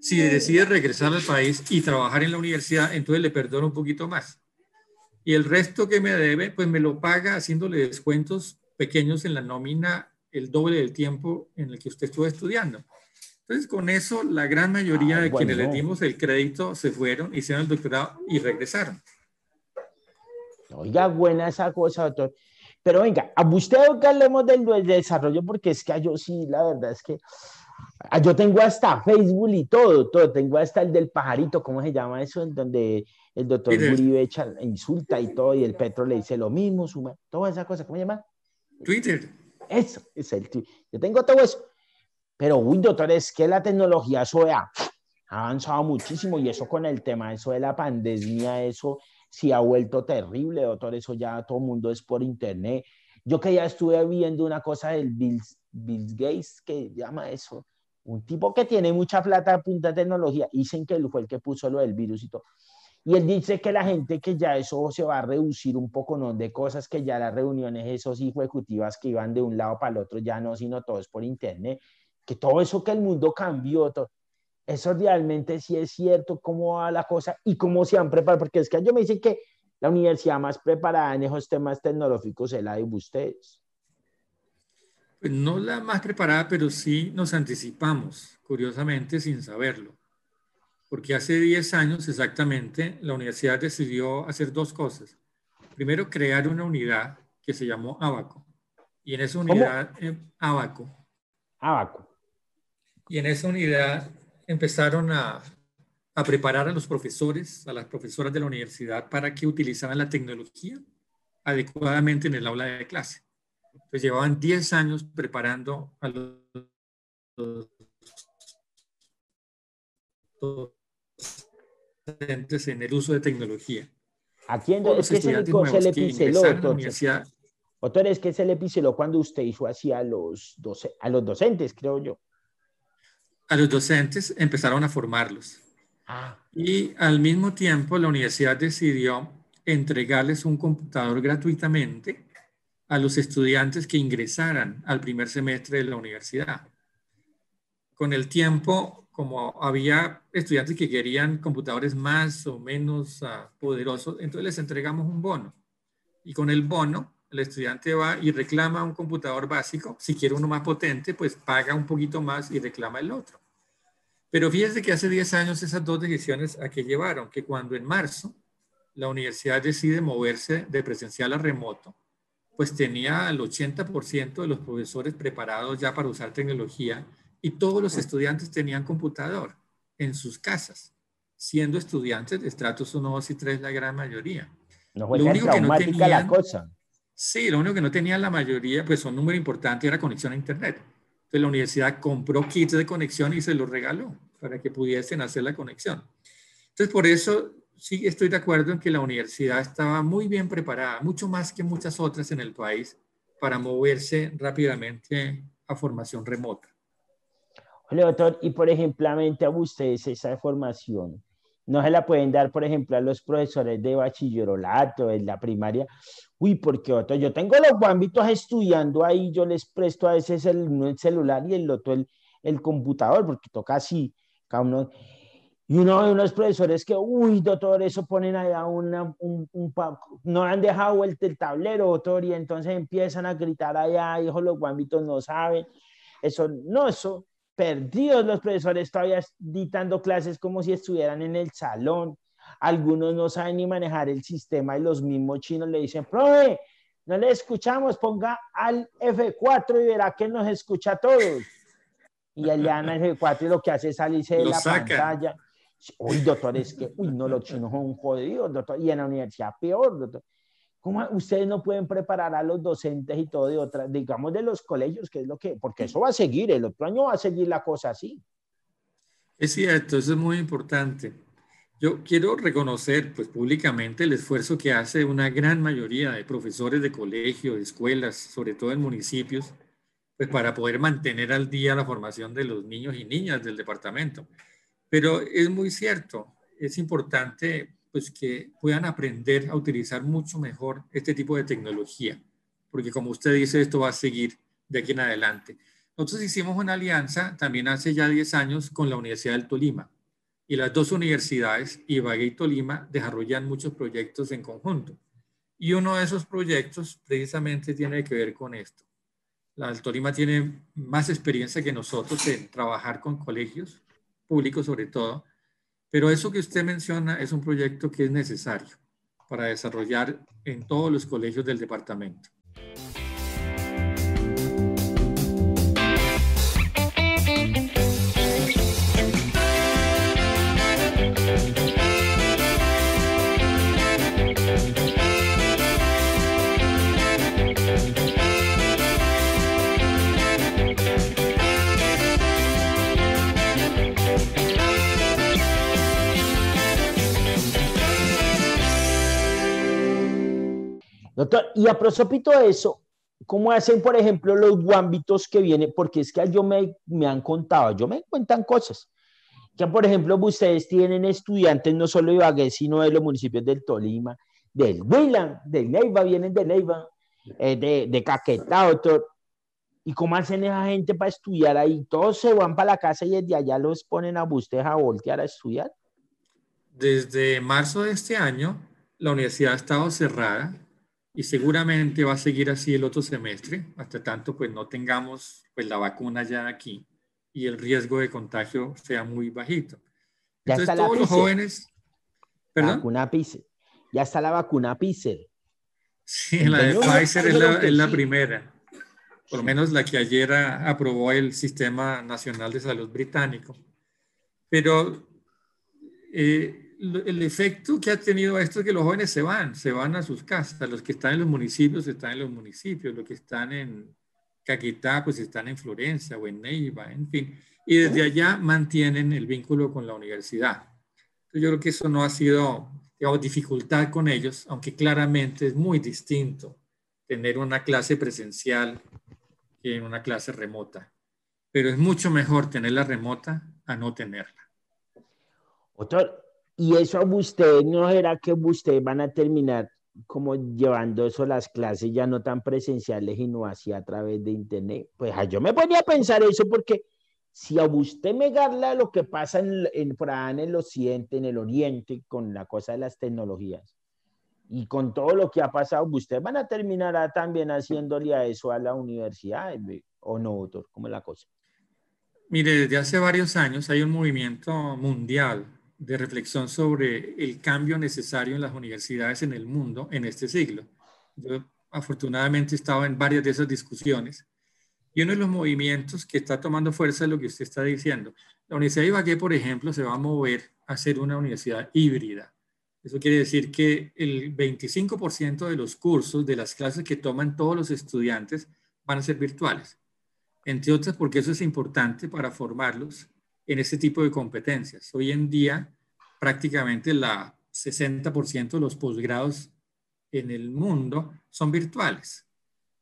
si decide regresar al país y trabajar en la universidad, entonces le perdono un poquito más. Y el resto que me debe, pues me lo paga haciéndole descuentos pequeños en la nómina el doble del tiempo en el que usted estuvo estudiando. Entonces, con eso, la gran mayoría ah, de quienes le dimos el crédito se fueron, hicieron el doctorado y regresaron. Oiga, buena esa cosa, doctor. Pero venga, a usted, que hablemos del desarrollo, porque es que yo sí, la verdad es que Ah, yo tengo hasta Facebook y todo, todo. Tengo hasta el del pajarito, ¿cómo se llama eso? En donde el doctor echa, insulta y todo, y el Petro le dice lo mismo, suma, toda esa cosa, ¿cómo se llama? Twitter. Eso, es el Twitter. Yo tengo todo eso. Pero, uy, doctor, es que la tecnología SOEA ha avanzado muchísimo y eso con el tema, eso de la pandemia, eso sí ha vuelto terrible, doctor, eso ya todo el mundo es por internet. Yo que ya estuve viendo una cosa del Bill, Bill Gates, que llama eso, un tipo que tiene mucha plata, punta de tecnología, dicen que él fue el que puso lo del virus y todo. Y él dice que la gente que ya eso se va a reducir un poco, ¿no? De cosas que ya las reuniones, esos hijos ejecutivas que iban de un lado para el otro, ya no, sino todo es por internet, que todo eso que el mundo cambió, todo, eso realmente sí es cierto, cómo va la cosa y cómo se han preparado, porque es que yo me dicen que la universidad más preparada en esos temas tecnológicos es la de ustedes. Pues no la más preparada, pero sí nos anticipamos, curiosamente, sin saberlo. Porque hace 10 años exactamente la universidad decidió hacer dos cosas. Primero, crear una unidad que se llamó Abaco. Y en esa unidad, eh, Abaco. Abaco. Y en esa unidad empezaron a, a preparar a los profesores, a las profesoras de la universidad, para que utilizaran la tecnología adecuadamente en el aula de clase pues llevaban 10 años preparando a los, docentes en el uso de tecnología. ¿A quién es que se le, pinceló, es que se le pinceló cuando usted hizo así a los, doce, a los docentes, creo yo. A los docentes empezaron a formarlos. Ah. Y al mismo tiempo la universidad decidió entregarles un computador gratuitamente a los estudiantes que ingresaran al primer semestre de la universidad. Con el tiempo, como había estudiantes que querían computadores más o menos ah, poderosos, entonces les entregamos un bono. Y con el bono, el estudiante va y reclama un computador básico. Si quiere uno más potente, pues paga un poquito más y reclama el otro. Pero fíjense que hace 10 años esas dos decisiones a que llevaron, que cuando en marzo la universidad decide moverse de presencial a remoto, pues tenía el 80% de los profesores preparados ya para usar tecnología y todos los estudiantes tenían computador en sus casas, siendo estudiantes de estratos 1, 2 y 3 la gran mayoría. No lo único que no tenían, la cosa. Sí, lo único que no tenían la mayoría, pues un número importante era conexión a Internet. Entonces la universidad compró kits de conexión y se los regaló para que pudiesen hacer la conexión. Entonces por eso sí estoy de acuerdo en que la universidad estaba muy bien preparada, mucho más que muchas otras en el país, para moverse rápidamente a formación remota. Hola, doctor. Y por ejemplo, a ustedes esa formación, no se la pueden dar, por ejemplo, a los profesores de bachillerato, en la primaria. Uy, porque otro, yo tengo los ámbitos estudiando ahí, yo les presto a veces el, el celular y el otro el, el computador, porque toca así, cada uno. Y uno de unos profesores que, uy, doctor, eso ponen allá una, un, un, no han dejado el, el, tablero, doctor, y entonces empiezan a gritar allá, hijo los guambitos no saben. Eso, no, eso, perdidos los profesores todavía dictando clases como si estuvieran en el salón. Algunos no saben ni manejar el sistema y los mismos chinos le dicen, profe, no le escuchamos, ponga al F4 y verá que nos escucha a todos. Y allá en el F4 lo que hace es salirse de la pantalla Hoy, doctores es que, uy, no, lo chinos son jodido doctor, y en la universidad peor, doctor. ¿Cómo ustedes no pueden preparar a los docentes y todo de otras, digamos, de los colegios, que es lo que, porque eso va a seguir, el otro año va a seguir la cosa así? Es cierto, eso es muy importante. Yo quiero reconocer pues, públicamente el esfuerzo que hace una gran mayoría de profesores de colegios, de escuelas, sobre todo en municipios, pues, para poder mantener al día la formación de los niños y niñas del departamento. Pero es muy cierto, es importante pues que puedan aprender a utilizar mucho mejor este tipo de tecnología, porque como usted dice, esto va a seguir de aquí en adelante. Nosotros hicimos una alianza también hace ya 10 años con la Universidad del Tolima y las dos universidades, Ibagué y Tolima, desarrollan muchos proyectos en conjunto. Y uno de esos proyectos precisamente tiene que ver con esto. La del Tolima tiene más experiencia que nosotros en trabajar con colegios público sobre todo, pero eso que usted menciona es un proyecto que es necesario para desarrollar en todos los colegios del departamento. Doctor, y a propósito de eso, ¿cómo hacen, por ejemplo, los guámbitos que vienen? Porque es que yo me, me han contado, yo me cuentan cosas. Que, por ejemplo, ustedes tienen estudiantes no solo de Ibagué, sino de los municipios del Tolima, del Huila, del Neiva, vienen de Neiva, eh, de, de Caquetá, doctor. ¿Y cómo hacen esa gente para estudiar ahí? Todos se van para la casa y desde allá los ponen a ustedes a voltear a estudiar. Desde marzo de este año, la universidad ha estado cerrada y seguramente va a seguir así el otro semestre, hasta tanto pues no tengamos pues la vacuna ya aquí y el riesgo de contagio sea muy bajito. Ya Entonces, está la los jóvenes... ¿perdón? La vacuna Pfizer. Ya está la vacuna Pfizer. Sí, la de Pfizer es la, primera, por lo menos la que ayer aprobó el Sistema Nacional de Salud Británico. Pero eh, el efecto que ha tenido esto es que los jóvenes se van, se van a sus casas, los que están en los municipios están en los municipios, los que están en Caquetá pues están en Florencia o en Neiva, en fin, y desde allá mantienen el vínculo con la universidad. yo creo que eso no ha sido, digamos, dificultad con ellos, aunque claramente es muy distinto tener una clase presencial que en una clase remota. Pero es mucho mejor tenerla remota a no tenerla. Y eso a usted no era que ustedes van a terminar como llevando eso las clases ya no tan presenciales y no así a través de internet. Pues ah, yo me ponía a pensar eso porque si a usted me garla lo que pasa en, en, en el occidente, en el oriente, con la cosa de las tecnologías y con todo lo que ha pasado, ustedes van a terminar también haciéndole a eso a la universidad eh, o no, doctor, ¿cómo es la cosa? Mire, desde hace varios años hay un movimiento mundial de reflexión sobre el cambio necesario en las universidades en el mundo en este siglo. Yo afortunadamente estaba en varias de esas discusiones y uno de los movimientos que está tomando fuerza es lo que usted está diciendo. La Universidad de Ibagué, por ejemplo, se va a mover a ser una universidad híbrida. Eso quiere decir que el 25% de los cursos, de las clases que toman todos los estudiantes, van a ser virtuales. Entre otras porque eso es importante para formarlos en ese tipo de competencias. Hoy en día, prácticamente la 60% de los posgrados en el mundo son virtuales.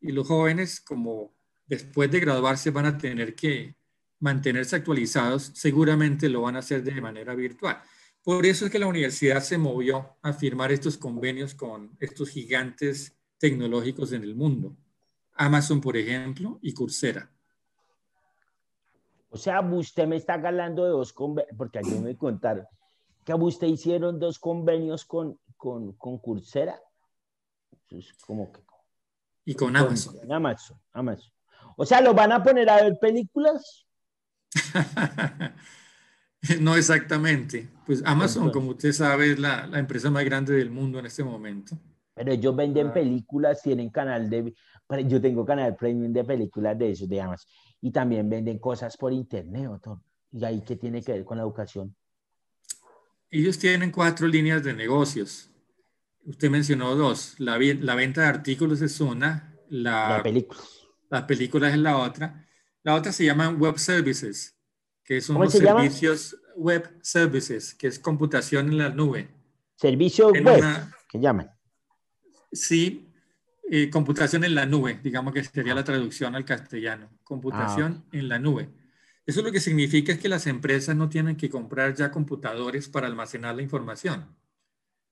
Y los jóvenes, como después de graduarse, van a tener que mantenerse actualizados, seguramente lo van a hacer de manera virtual. Por eso es que la universidad se movió a firmar estos convenios con estos gigantes tecnológicos en el mundo. Amazon, por ejemplo, y Coursera. O sea, usted me está hablando de dos convenios, porque aquí me contaron que a usted hicieron dos convenios con, con, con Coursera. Y con Amazon. Amazon, Amazon. O sea, ¿los van a poner a ver películas? <laughs> no exactamente. Pues Amazon, como usted sabe, es la, la, empresa más grande del mundo en este momento. Pero ellos venden ah. películas, tienen canal de... Yo tengo canal premium de películas de esos, de Amazon y también venden cosas por internet, doctor. ¿Y ahí qué tiene que ver con la educación? Ellos tienen cuatro líneas de negocios. Usted mencionó dos. La, la venta de artículos es una. La, la película. La película es la otra. La otra se llama Web Services, que son los servicios Web Services, que es computación en la nube. Servicio web, que llaman. Sí, computación en la nube, digamos que sería la ah. traducción al castellano, computación ah, en la nube. Eso lo que significa es que las empresas no tienen que comprar ya computadores para almacenar la información,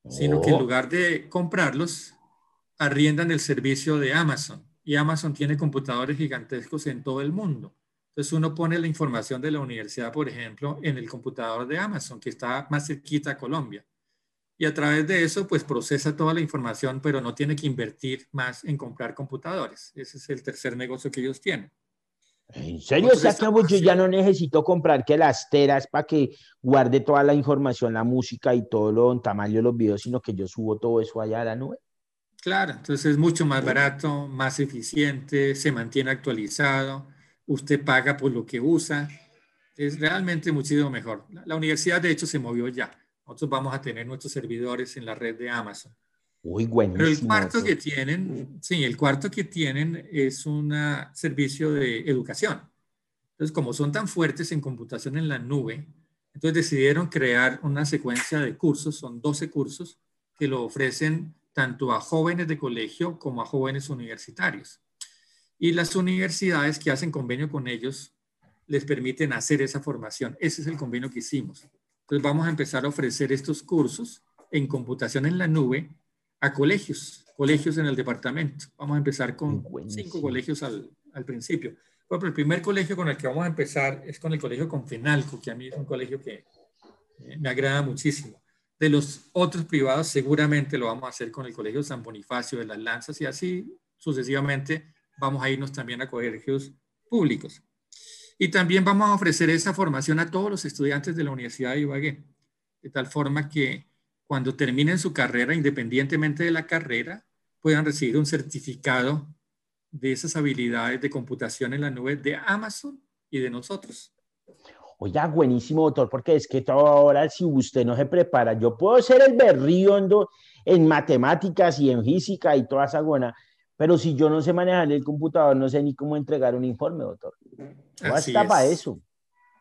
sino que en oh. lugar de comprarlos, arriendan el servicio de Amazon. Y Amazon tiene computadores gigantescos en todo el mundo. Entonces uno pone la información de la universidad, por ejemplo, en el computador de Amazon, que está más cerquita a Colombia y a través de eso pues procesa toda la información, pero no tiene que invertir más en comprar computadores. Ese es el tercer negocio que ellos tienen. ¿En serio? O sea, que ya no necesito comprar que las teras para que guarde toda la información, la música y todo lo tamaño los videos, sino que yo subo todo eso allá a la nube. Claro, entonces es mucho más barato, más eficiente, se mantiene actualizado, usted paga por lo que usa, es realmente muchísimo mejor. la universidad de hecho se movió ya nosotros vamos a tener nuestros servidores en la red de Amazon. Uy, buenísimo. Pero el cuarto que tienen, sí, el cuarto que tienen es un servicio de educación. Entonces, como son tan fuertes en computación en la nube, entonces decidieron crear una secuencia de cursos, son 12 cursos que lo ofrecen tanto a jóvenes de colegio como a jóvenes universitarios. Y las universidades que hacen convenio con ellos les permiten hacer esa formación. Ese es el convenio que hicimos. Entonces vamos a empezar a ofrecer estos cursos en computación en la nube a colegios, colegios en el departamento. Vamos a empezar con mm, cinco colegios al, principio. el primer colegio con el que vamos a empezar es con el colegio Confenalco, que a mí es un colegio que eh, me agrada muchísimo. De los otros privados seguramente lo vamos a hacer con el colegio San Bonifacio de las Lanzas y así sucesivamente vamos a irnos también a colegios públicos. Y también vamos a ofrecer esa formación a todos los estudiantes de la Universidad de Ibagué, de tal forma que cuando terminen su carrera, independientemente de la carrera, puedan recibir un certificado de esas habilidades de computación en la nube de Amazon y de nosotros. Oiga, buenísimo, doctor, porque es que todo ahora, si usted no se prepara, yo puedo ser el berrío en matemáticas y en física y toda esa buena, pero si yo no sé manejar el computador, no sé ni cómo entregar un informe, doctor. Basta para eso.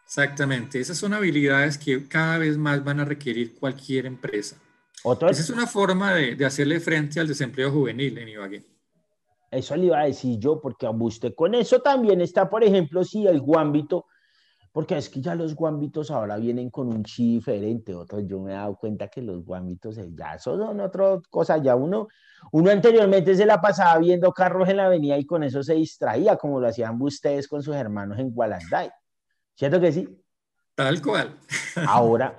Exactamente. Esas son habilidades que cada vez más van a requerir cualquier empresa. Esa es una forma de, hacerle frente al desempleo juvenil en Ibagué. Eso le iba a decir yo, porque a usted con eso también está, por ejemplo, si el guámbito porque es que ya los guambitos ahora vienen con un chi diferente, otro, yo me he dado cuenta que los guambitos eh, ya son otra cosa, ya uno, uno anteriormente se la pasaba viendo carros en la avenida y con eso se distraía, como lo hacían ustedes con sus hermanos en Gualanday, ¿cierto que sí? Tal cual. Ahora,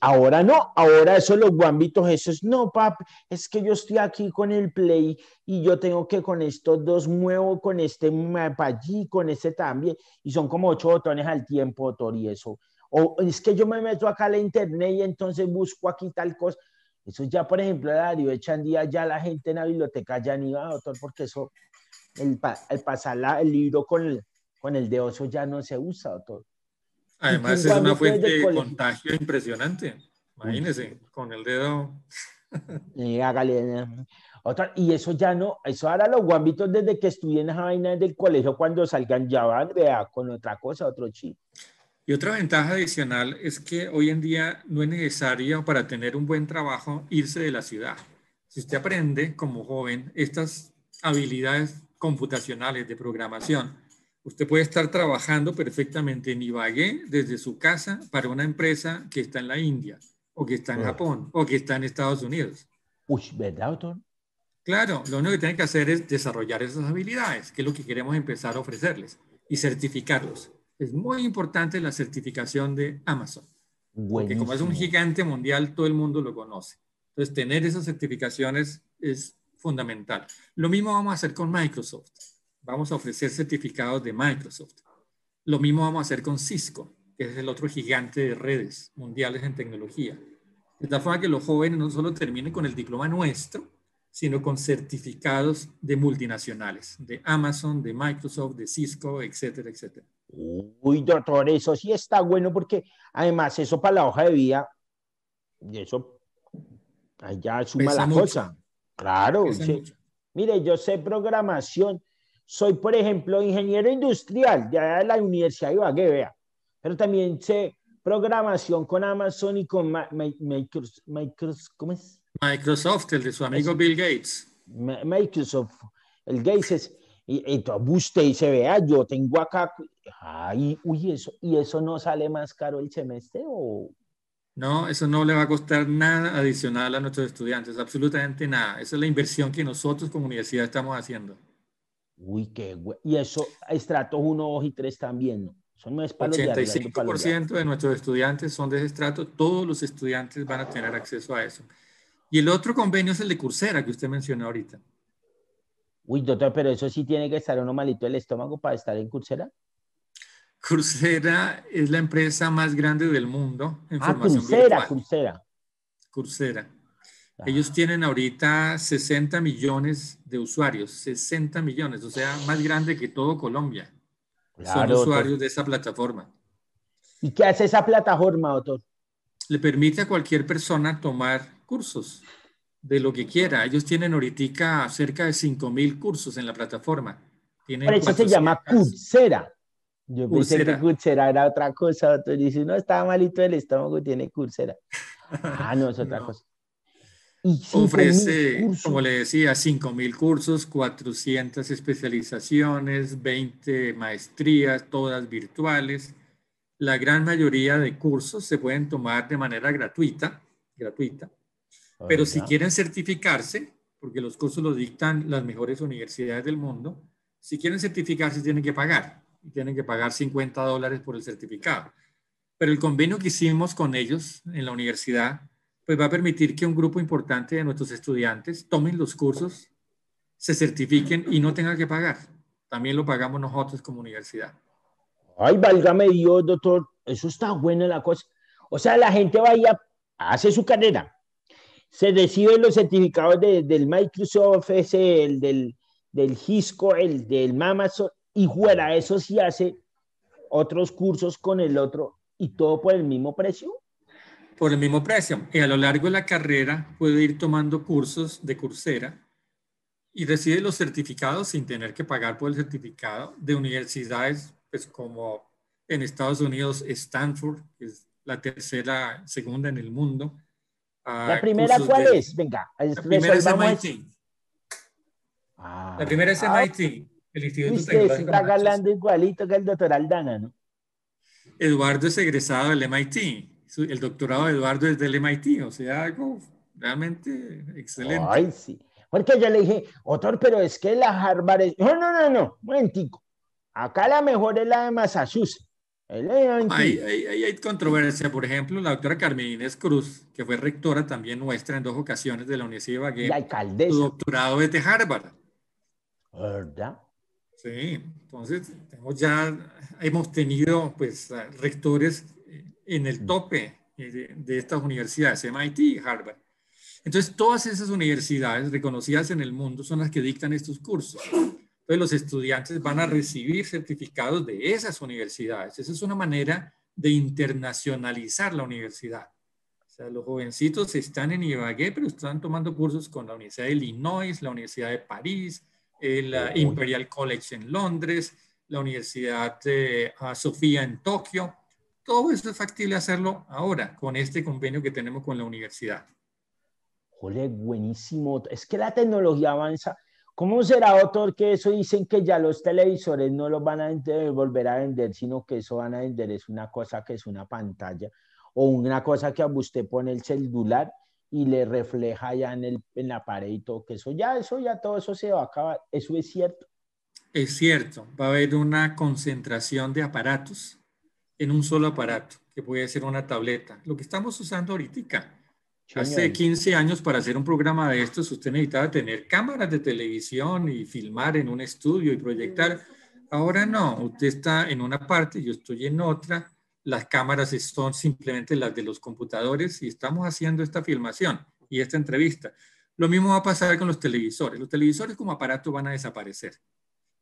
Ahora no, ahora eso los guambitos, eso es, no, pap, es que yo estoy aquí con el play y yo tengo que con estos dos muevo, con este mapa allí, con este también, y son como ocho botones al tiempo, doctor, y eso. O es que yo me meto acá a la internet y entonces busco aquí tal cosa. Eso ya, por ejemplo, la de día ya la gente en la biblioteca ya ni va, doctor, porque eso, el, pasar el libro con el, con el ya no se usa, doctor. Además, es una fuente de contagio impresionante. Imagínese, con el dedo. Y <laughs> eh, Otra, y eso ya no, eso ahora los guambitos desde que en las vainas del colegio, cuando salgan ya van, vea, con otra cosa, otro chip. Y otra ventaja adicional es que hoy en día no es necesario para tener un buen trabajo irse de la ciudad. Si usted aprende como joven estas habilidades computacionales de programación, Usted puede estar trabajando perfectamente en Ibagué desde su casa para una empresa que está en la India, o que está en Japón, o que está en Estados Unidos. ¿verdad, Claro, lo único que tienen que hacer es desarrollar esas habilidades, que es lo que queremos empezar a ofrecerles, y certificarlos. Es muy importante la certificación de Amazon, porque como es un gigante mundial, todo el mundo lo conoce. Entonces, tener esas certificaciones es fundamental. Lo mismo vamos a hacer con Microsoft vamos a ofrecer certificados de Microsoft. Lo mismo vamos a hacer con Cisco, que es el otro gigante de redes mundiales en tecnología. De tal forma que los jóvenes no solo terminen con el diploma nuestro, sino con certificados de multinacionales, de Amazon, de Microsoft, de Cisco, etcétera, etcétera. Uy, doctor, eso sí está bueno porque además eso para la hoja de vida, eso ya suma la cosa. Claro. Sí. Mire, yo sé programación, soy, por ejemplo, ingeniero industrial ya de la Universidad de Ibagué, pero también sé programación con Amazon y con Microsoft, el de su amigo Bill Gates. Microsoft, el Gates es, y, y se vea, yo tengo acá, ay, uy, eso, ¿y eso no sale más caro el semestre o...? No, eso no le va a costar nada adicional a nuestros estudiantes, absolutamente nada. Esa es la inversión que nosotros como universidad estamos haciendo. Uy, qué güey. Y eso, estratos 1, 2 y 3 también, ¿no? Son más para 85% de, 85% de nuestros estudiantes son de ese estrato. Todos los estudiantes van a tener acceso a eso. Y el otro convenio es el de Coursera que usted mencionó ahorita. Uy, doctor, pero eso sí tiene que estar uno malito el estómago para estar en Coursera. Coursera es la empresa más grande del mundo en ah, Coursera, Coursera. Coursera. Ellos tienen ahorita 60 millones de usuarios, 60 millones, o sea, más grande que todo Colombia. Son usuarios de esa plataforma. ¿Y qué hace esa plataforma, doctor? Le permite a cualquier persona tomar cursos de lo que quiera. Ellos tienen ahorita cerca de mil cursos en la plataforma. Por eso se llama Coursera. Yo pensé que Coursera era otra cosa. doctor. dice, no, estaba malito el estómago, tiene Coursera. Ah, no, es otra <laughs> cosa ofrece, como le decía, 5.000 cursos, 400 especializaciones, 20 maestrías, todas virtuales. La gran mayoría de cursos se pueden tomar de manera gratuita, gratuita. Ah, Pero si quieren certificarse, porque los cursos los dictan las mejores universidades del mundo, si quieren certificarse tienen que pagar. Tienen que pagar 50 dólares por el certificado. Pero el convenio que hicimos con ellos en la universidad pues va a permitir que un grupo importante de nuestros estudiantes tomen los cursos, se certifiquen y no tengan que pagar. También lo pagamos nosotros como universidad. Ay, válgame Dios, doctor, eso está bueno la cosa. O sea, la gente va vaya, hace su carrera, se reciben los certificados del Microsoft, ese, el del, del el del Amazon, y fuera eso sí hace otros cursos con el otro y todo por el mismo precio por el mismo precio. Y a lo largo de la carrera puede ir tomando cursos de cursera y recibe los certificados sin tener que pagar por el certificado de universidades, pues como en Estados Unidos Stanford, que es la tercera, segunda en el mundo. ¿La ah, primera cuál es? Venga. La primera es MIT. la primera es ah, MIT, el Instituto Usted está hablando igualito que el doctor Aldana, ¿no? Eduardo es egresado del MIT el doctorado de Eduardo es del MIT, o sea, algo realmente excelente. Ay, sí. Porque yo le dije, autor, pero es que la Harvard es... No, no, no, no, momentico. Acá la mejor es la de Massachusetts. hay, controversia, por ejemplo, la doctora Carmen Inés Cruz, que fue rectora también nuestra en dos ocasiones de la Universidad de Baguette. la alcaldesa. su doctorado es de Harvard. ¿Verdad? Sí, entonces ya hemos tenido pues rectores en el mm. tope eh, de, estas universidades, MIT y Harvard. Entonces, todas esas universidades reconocidas en el mundo son las que dictan estos cursos. Entonces, los estudiantes van a recibir certificados de esas universidades. Esa es una manera de internacionalizar la universidad. O sea, los jovencitos están en Ibagué, pero están tomando cursos con la Universidad de Illinois, la Universidad de París, el eh, Imperial College en Londres, la Universidad de ah, Sofía en Tokio. Todo eso es factible hacerlo ahora con este convenio que tenemos con la universidad. Joder, buenísimo. Es que la tecnología avanza. ¿Cómo será, doctor, que eso dicen que ya los televisores no los van a volver a vender, sino que eso van a vender es una cosa que es una pantalla o una cosa que usted pone el celular y le refleja ya en, el, en la pared y todo, que eso ya, eso ya todo eso se va a acabar. ¿Eso es cierto? Es cierto, va a haber una concentración de aparatos en un solo aparato, que puede ser una tableta. Lo que estamos usando ahorita, hace 15 años para hacer un programa de estos, usted necesitaba tener cámaras de televisión y filmar en un estudio y proyectar. Ahora no, usted está en una parte, yo estoy en otra, las cámaras son simplemente las de los computadores y estamos haciendo esta filmación y esta entrevista. Lo mismo va a pasar con los televisores. Los televisores como aparato van a desaparecer.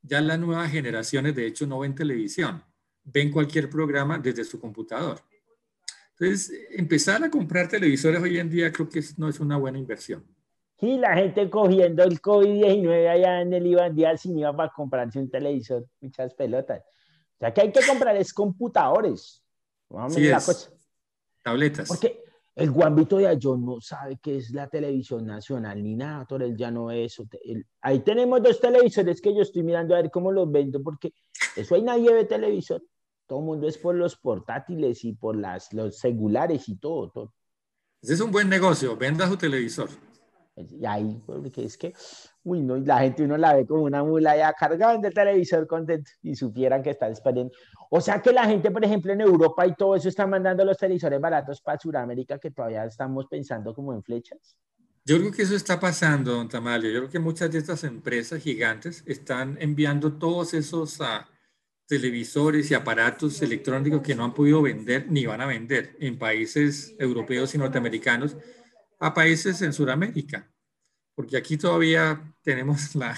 Ya las nuevas generaciones de hecho no ven televisión ven cualquier programa desde su computador. Entonces, empezar a comprar televisores hoy en día creo que no es una buena inversión. Sí, la gente cogiendo el COVID-19 allá en el Iván Díaz sin iba para comprarse un televisor, muchas pelotas. O sea, que hay que comprar es computadores. Vamos sí a es. Tabletas. Porque el guambito de yo no sabe qué es la televisión nacional ni nada, todo él ya no es. ahí tenemos dos televisores que yo estoy mirando a ver cómo los vendo, porque eso ahí nadie ve televisión. Todo el mundo es por los portátiles y por las, los celulares y todo, todo. Ese es un buen negocio, venda su televisor. Y ahí, porque pues, es que, uy, no, la gente uno la ve como una mula ya cargada de televisor contento y supieran que está disparando. O sea que la gente, por ejemplo, en Europa y todo eso están mandando los televisores baratos para Sudamérica que todavía estamos pensando como en flechas. Yo creo que eso está pasando, don Tamalio. Yo creo que muchas de estas empresas gigantes están enviando todos esos a ah, televisores y aparatos electrónicos que no han podido vender ni van a vender en países europeos y norteamericanos a países en Sudamérica, porque aquí todavía tenemos <laughs> la,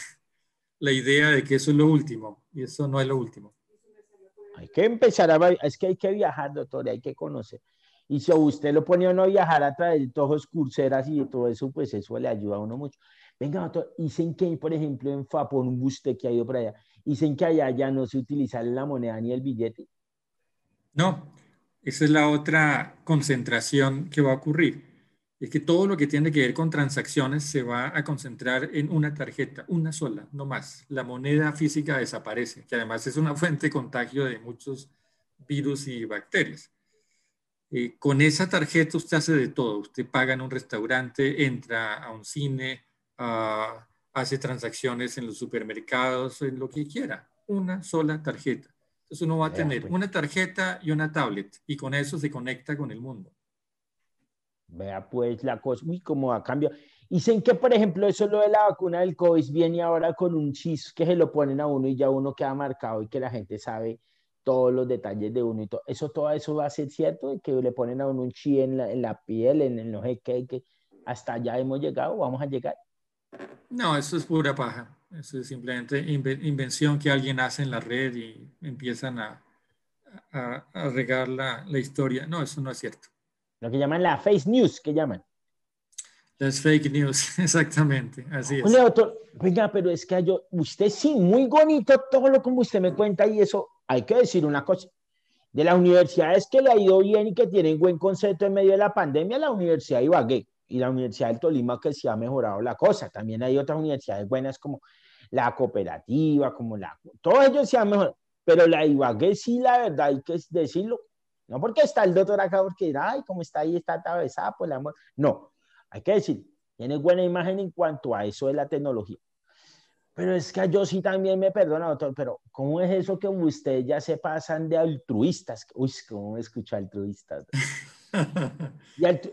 la idea de que eso es lo último y eso no es lo último. Hay que empezar a es que hay que viajar, doctor, hay que conocer. Y si usted lo pone a uno a viajar a través de todos curseras y todo eso, pues eso le ayuda a uno mucho. Venga, doctor, dicen que, por ejemplo, en un usted que ha ido para allá, Dicen que allá ya no se utiliza la moneda ni el billete. No, esa es la otra concentración que va a ocurrir. Es que todo lo que tiene que ver con transacciones se va a concentrar en una tarjeta, una sola, no más. La moneda física desaparece, que además es una fuente de contagio de muchos virus y bacterias. Eh, con esa tarjeta usted hace de todo. Usted paga en un restaurante, entra a un cine, a hace transacciones en los supermercados, en lo que quiera, una sola tarjeta. Entonces uno va a tener pues. una tarjeta y una tablet y con eso se conecta con el mundo. Vea pues la cosa, uy, cómo ha cambiado Y que, por ejemplo, eso lo de la vacuna del COVID viene ahora con un chis que se lo ponen a uno y ya uno queda marcado y que la gente sabe todos los detalles de uno y todo. Eso, todo eso va a ser cierto, de que le ponen a uno un chis en la, piel, en el no que hasta allá hemos llegado, vamos a llegar. No, eso es pura paja. Eso es simplemente invención que alguien hace en la red y empiezan a, regar la, historia. No, eso no es cierto. Lo que llaman la fake news, ¿qué llaman. Las fake news, <laughs> exactamente, así es. Doctor, venga, pero es que yo, usted sí, muy bonito todo lo como usted me cuenta y eso, hay que decir una cosa, de las universidades que le ha ido bien y que tienen buen concepto en medio de la pandemia, la Universidad de Ibagué y la Universidad del Tolima que sí ha mejorado la cosa. También hay otras universidades buenas como la cooperativa, como la... Todos ellos se han mejorado, pero la Ibagué sí, la verdad, hay que decirlo. No porque está el doctor acá, porque ay, como está ahí, está atravesada pues la No, hay que decir, tiene buena imagen en cuanto a eso de la tecnología. Pero es que yo sí también me perdona, doctor, pero ¿cómo es eso que ustedes ya se pasan de altruistas? Uy, ¿cómo me escucho altruistas?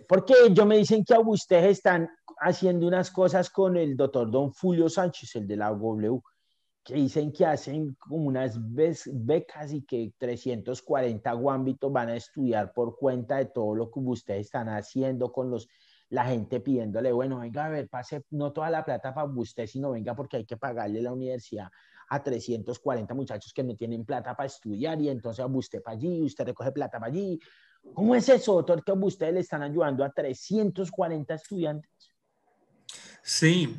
porque yo me dicen que a ustedes están haciendo unas cosas con el doctor Don Julio Sánchez, el de la W, que dicen que hacen como unas becas y que 340 guámbitos van a estudiar por cuenta de todo lo que ustedes están haciendo con los la gente pidiéndole, bueno, venga, a ver, pase no toda la plata para usted, sino venga porque hay que pagarle la universidad a 340 muchachos que no tienen plata para estudiar y entonces a usted para allí, usted recoge plata para allí, ¿Cómo es eso, doctor, que ustedes le están ayudando a 340 estudiantes? Sí,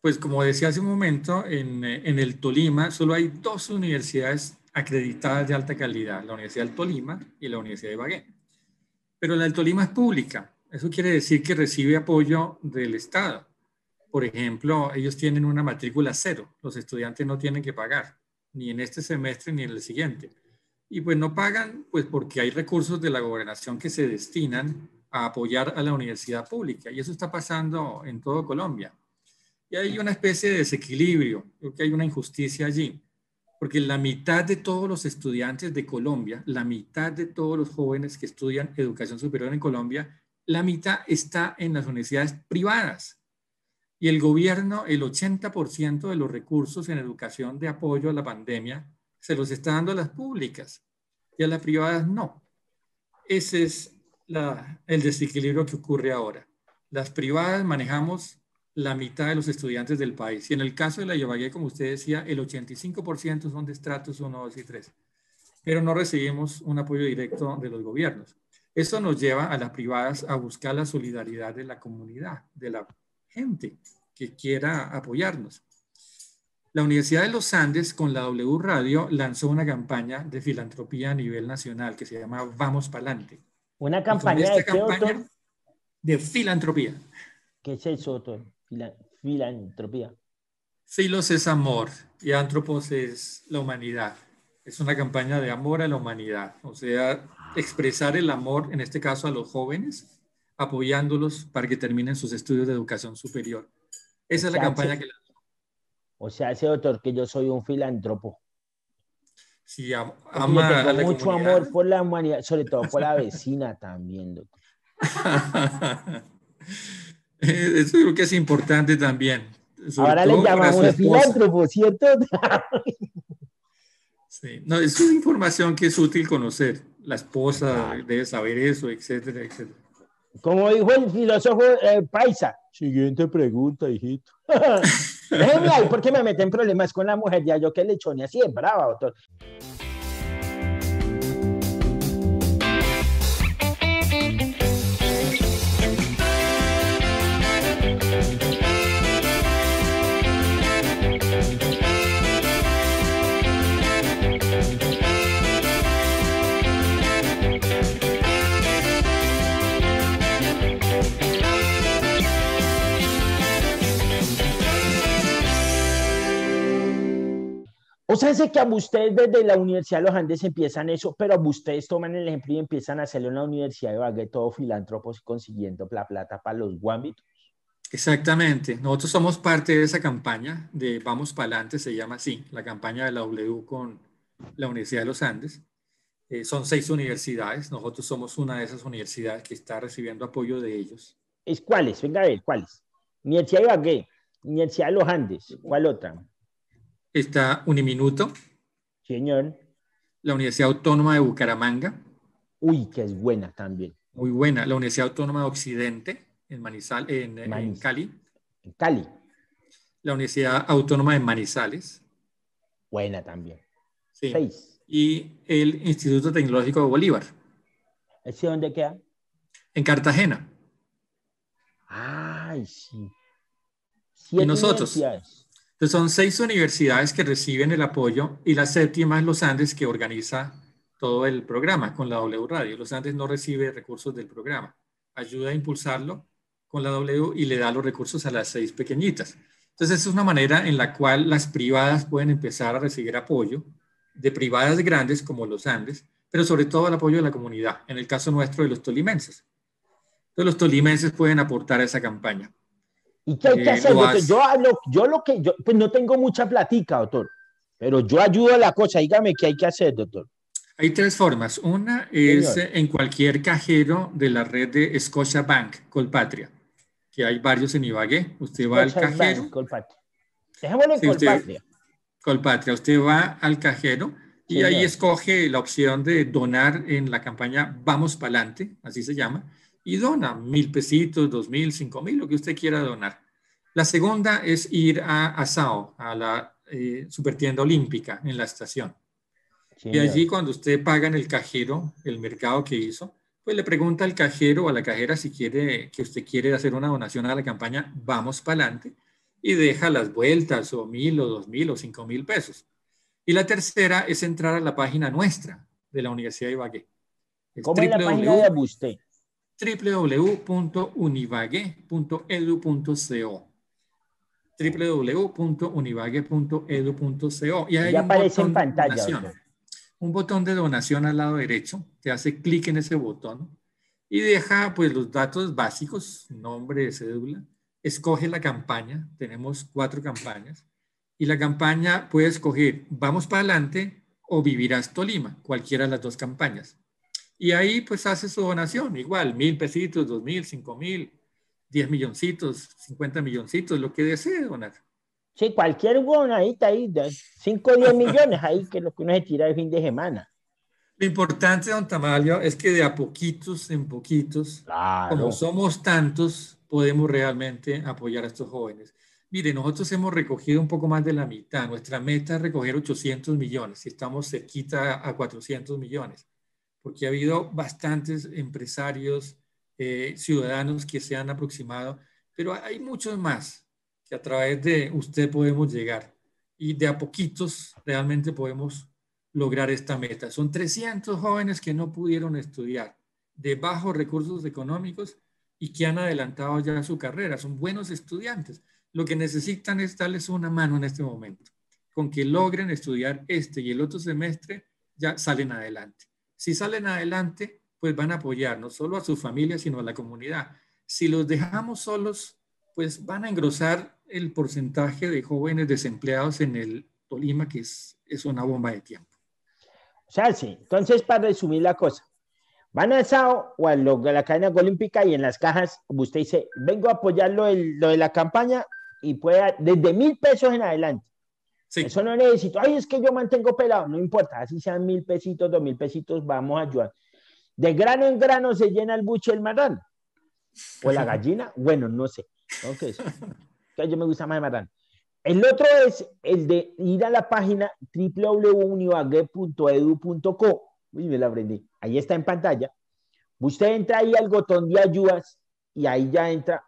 pues como decía hace un momento, en, el Tolima solo hay dos universidades acreditadas de alta calidad, la Universidad del Tolima y la Universidad de Baguén. Pero la del Tolima es pública, eso quiere decir que recibe apoyo del Estado. Por ejemplo, ellos tienen una matrícula cero, los estudiantes no tienen que pagar, ni en este semestre ni en el siguiente y pues no pagan pues porque hay recursos de la gobernación que se destinan a apoyar a la universidad pública y eso está pasando en todo Colombia. Y hay una especie de desequilibrio, creo que hay una injusticia allí, porque la mitad de todos los estudiantes de Colombia, la mitad de todos los jóvenes que estudian educación superior en Colombia, la mitad está en las universidades privadas. Y el gobierno, el 80% de los recursos en educación de apoyo a la pandemia se los está dando a las públicas y a las privadas no. Ese es el desequilibrio que ocurre ahora. Las privadas manejamos la mitad de los estudiantes del país. Y en el caso de la Yavagué, como usted decía, el 85% son de estratos 1, 2 y 3. Pero no recibimos un apoyo directo de los gobiernos. Eso nos lleva a las privadas a buscar la solidaridad de la comunidad, de la gente que quiera apoyarnos. La Universidad de los Andes con la W Radio lanzó una campaña de filantropía a nivel nacional que se llama Vamos Pa'lante. Una campaña de De filantropía. ¿Qué es eso, filantropía. Filos es amor y antropos es la humanidad. Es una campaña de amor a la humanidad, o sea, expresar el amor, en este caso a los jóvenes, apoyándolos para que terminen sus estudios de educación superior. Esa es la campaña que lanzó o sea, ese doctor que yo soy un filántropo. Sí, ama mucho amor por la humanidad, sobre todo por la vecina también, doctor. <laughs> Eso creo que es importante también. Ahora le llamamos filántropo, ¿cierto? sí, no, es una información que es útil conocer. La esposa debe saber eso, etcétera, etcétera. Como dijo el filósofo eh, Paisa. Siguiente pregunta, hijito. <laughs> porque me meten problemas con la mujer, ya yo que lechones así es brava, doctor. sea, sé que a ustedes desde la Universidad de los Andes empiezan eso, pero a ustedes toman el ejemplo y empiezan a hacerlo en la Universidad de Bagué, todo filántropos y consiguiendo la plata para los guámbitos. Exactamente. Nosotros somos parte de esa campaña de Vamos para adelante, se llama así, la campaña de la W con la Universidad de los Andes. Eh, son seis universidades. Nosotros somos una de esas universidades que está recibiendo apoyo de ellos. ¿Es cuáles? Venga a ver, ¿cuáles? Universidad de Bagué, Universidad de los Andes, ¿cuál otra? está Uniminuto. Señor. La Universidad Autónoma de Bucaramanga. Uy, que es buena también. Muy buena. La Universidad Autónoma de Occidente, en, en, Cali. En Cali. La Universidad Autónoma de Manizales. Buena también. Sí. Y el Instituto Tecnológico de Bolívar. ¿Ese dónde queda? En Cartagena. Ay, sí. y nosotros. Entonces son seis universidades que reciben el apoyo y la séptima es Los Andes que organiza todo el programa con la W Radio. Los Andes no recibe recursos del programa, ayuda a impulsarlo con la W y le da los recursos a las seis pequeñitas. Entonces es una manera en la cual las privadas pueden empezar a recibir apoyo de privadas grandes como Los Andes, pero sobre todo el apoyo de la comunidad, en el caso nuestro de los tolimenses. Entonces los tolimenses pueden aportar a esa campaña. ¿Y qué hay que hacer? Yo, yo lo que, yo, pues no tengo mucha platica, doctor, pero yo ayudo a la cosa. Dígame qué hay que hacer, doctor. Hay tres formas. Una es en cualquier cajero de la red de Bank Colpatria, que hay varios en Ibagué. Usted va al cajero. Colpatria. Colpatria. Usted, Colpatria, usted va al cajero y ahí escoge la opción de donar en la campaña Vamos Pa'lante, así se llama y dona mil pesitos, dos mil, cinco mil, lo que usted quiera donar. La segunda es ir a ASAO, a la eh, supertienda olímpica en la estación. y allí cuando usted paga en el cajero el mercado que hizo, pues le pregunta al cajero o a la cajera si quiere que usted quiere hacer una donación a la campaña Vamos para adelante y deja las vueltas o mil o dos mil o cinco mil pesos. Y la tercera es entrar a la página nuestra de la Universidad de Ibagué. ¿Cómo es la página de www.univague.edu.co www.univague.edu.co y hay un aparece botón en pantalla. De un botón de donación al lado derecho, te hace clic en ese botón y deja pues los datos básicos, nombre, cédula, escoge la campaña, tenemos cuatro campañas y la campaña puede escoger vamos para adelante o vivirás Tolima, cualquiera de las dos campañas. Y ahí pues hace su donación, igual, mil pesitos, dos mil, cinco mil, diez milloncitos, cincuenta milloncitos, lo que desee donar. Sí, cualquier donadita ahí, cinco o diez millones ahí, que es lo que uno se tira el fin de semana. Lo importante, don Tamalio, es que de a poquitos en poquitos, como somos tantos, podemos realmente apoyar a estos jóvenes. Mire, nosotros hemos recogido un poco más de la mitad. Nuestra meta es recoger 800 millones y estamos cerquita a 400 millones porque ha habido bastantes empresarios, eh, ciudadanos que se han aproximado, pero hay muchos más que a través de usted podemos llegar y de a poquitos realmente podemos lograr esta meta. Son 300 jóvenes que no pudieron estudiar de bajos recursos económicos y que han adelantado ya su carrera. Son buenos estudiantes. Lo que necesitan es darles una mano en este momento, con que logren estudiar este y el otro semestre ya salen adelante. Si salen adelante, pues van a apoyar no solo a su familia, sino a la comunidad. Si los dejamos solos, pues van a engrosar el porcentaje de jóvenes desempleados en el Tolima, que es, una bomba de tiempo. O sea, sí. Entonces, para resumir la cosa, van al SAO o a, la cadena olímpica y en las cajas usted dice, vengo a apoyar lo, de, lo de la campaña y pueda desde mil pesos en adelante. Eso no necesito. Ay, es que yo mantengo pelado. No importa, así sean mil pesitos, dos mil pesitos, vamos a ayudar. De grano en grano se llena el buche el marran O la gallina, <laughs> bueno, no sé. Entonces, yo me gusta más el marrán. El otro es el de ir a la página www.univague.edu.co. Uy, me la aprendí. Ahí está en pantalla. Usted entra ahí al botón de ayudas y ahí ya entra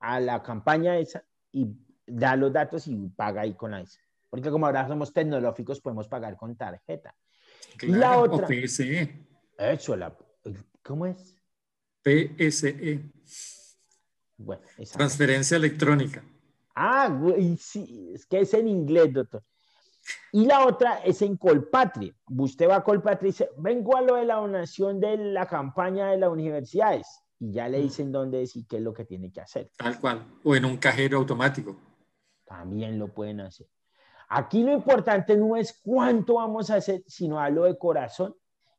a la campaña esa y da los datos y paga ahí con la esa porque como ahora somos tecnológicos, podemos pagar con tarjeta. Y la otra. PSE. ¿cómo es? PSE. Transferencia electrónica. Ah, sí, es que es en inglés, doctor. Y la otra es en Colpatria. Usted va a Colpatria y dice, vengo a lo de la donación de la campaña de las universidades. Y ya le mm. dicen dónde es y qué es lo que tiene que hacer. Tal cual. O en un cajero automático. También lo pueden hacer. Aquí lo importante no es cuánto vamos a hacer, sino a lo de corazón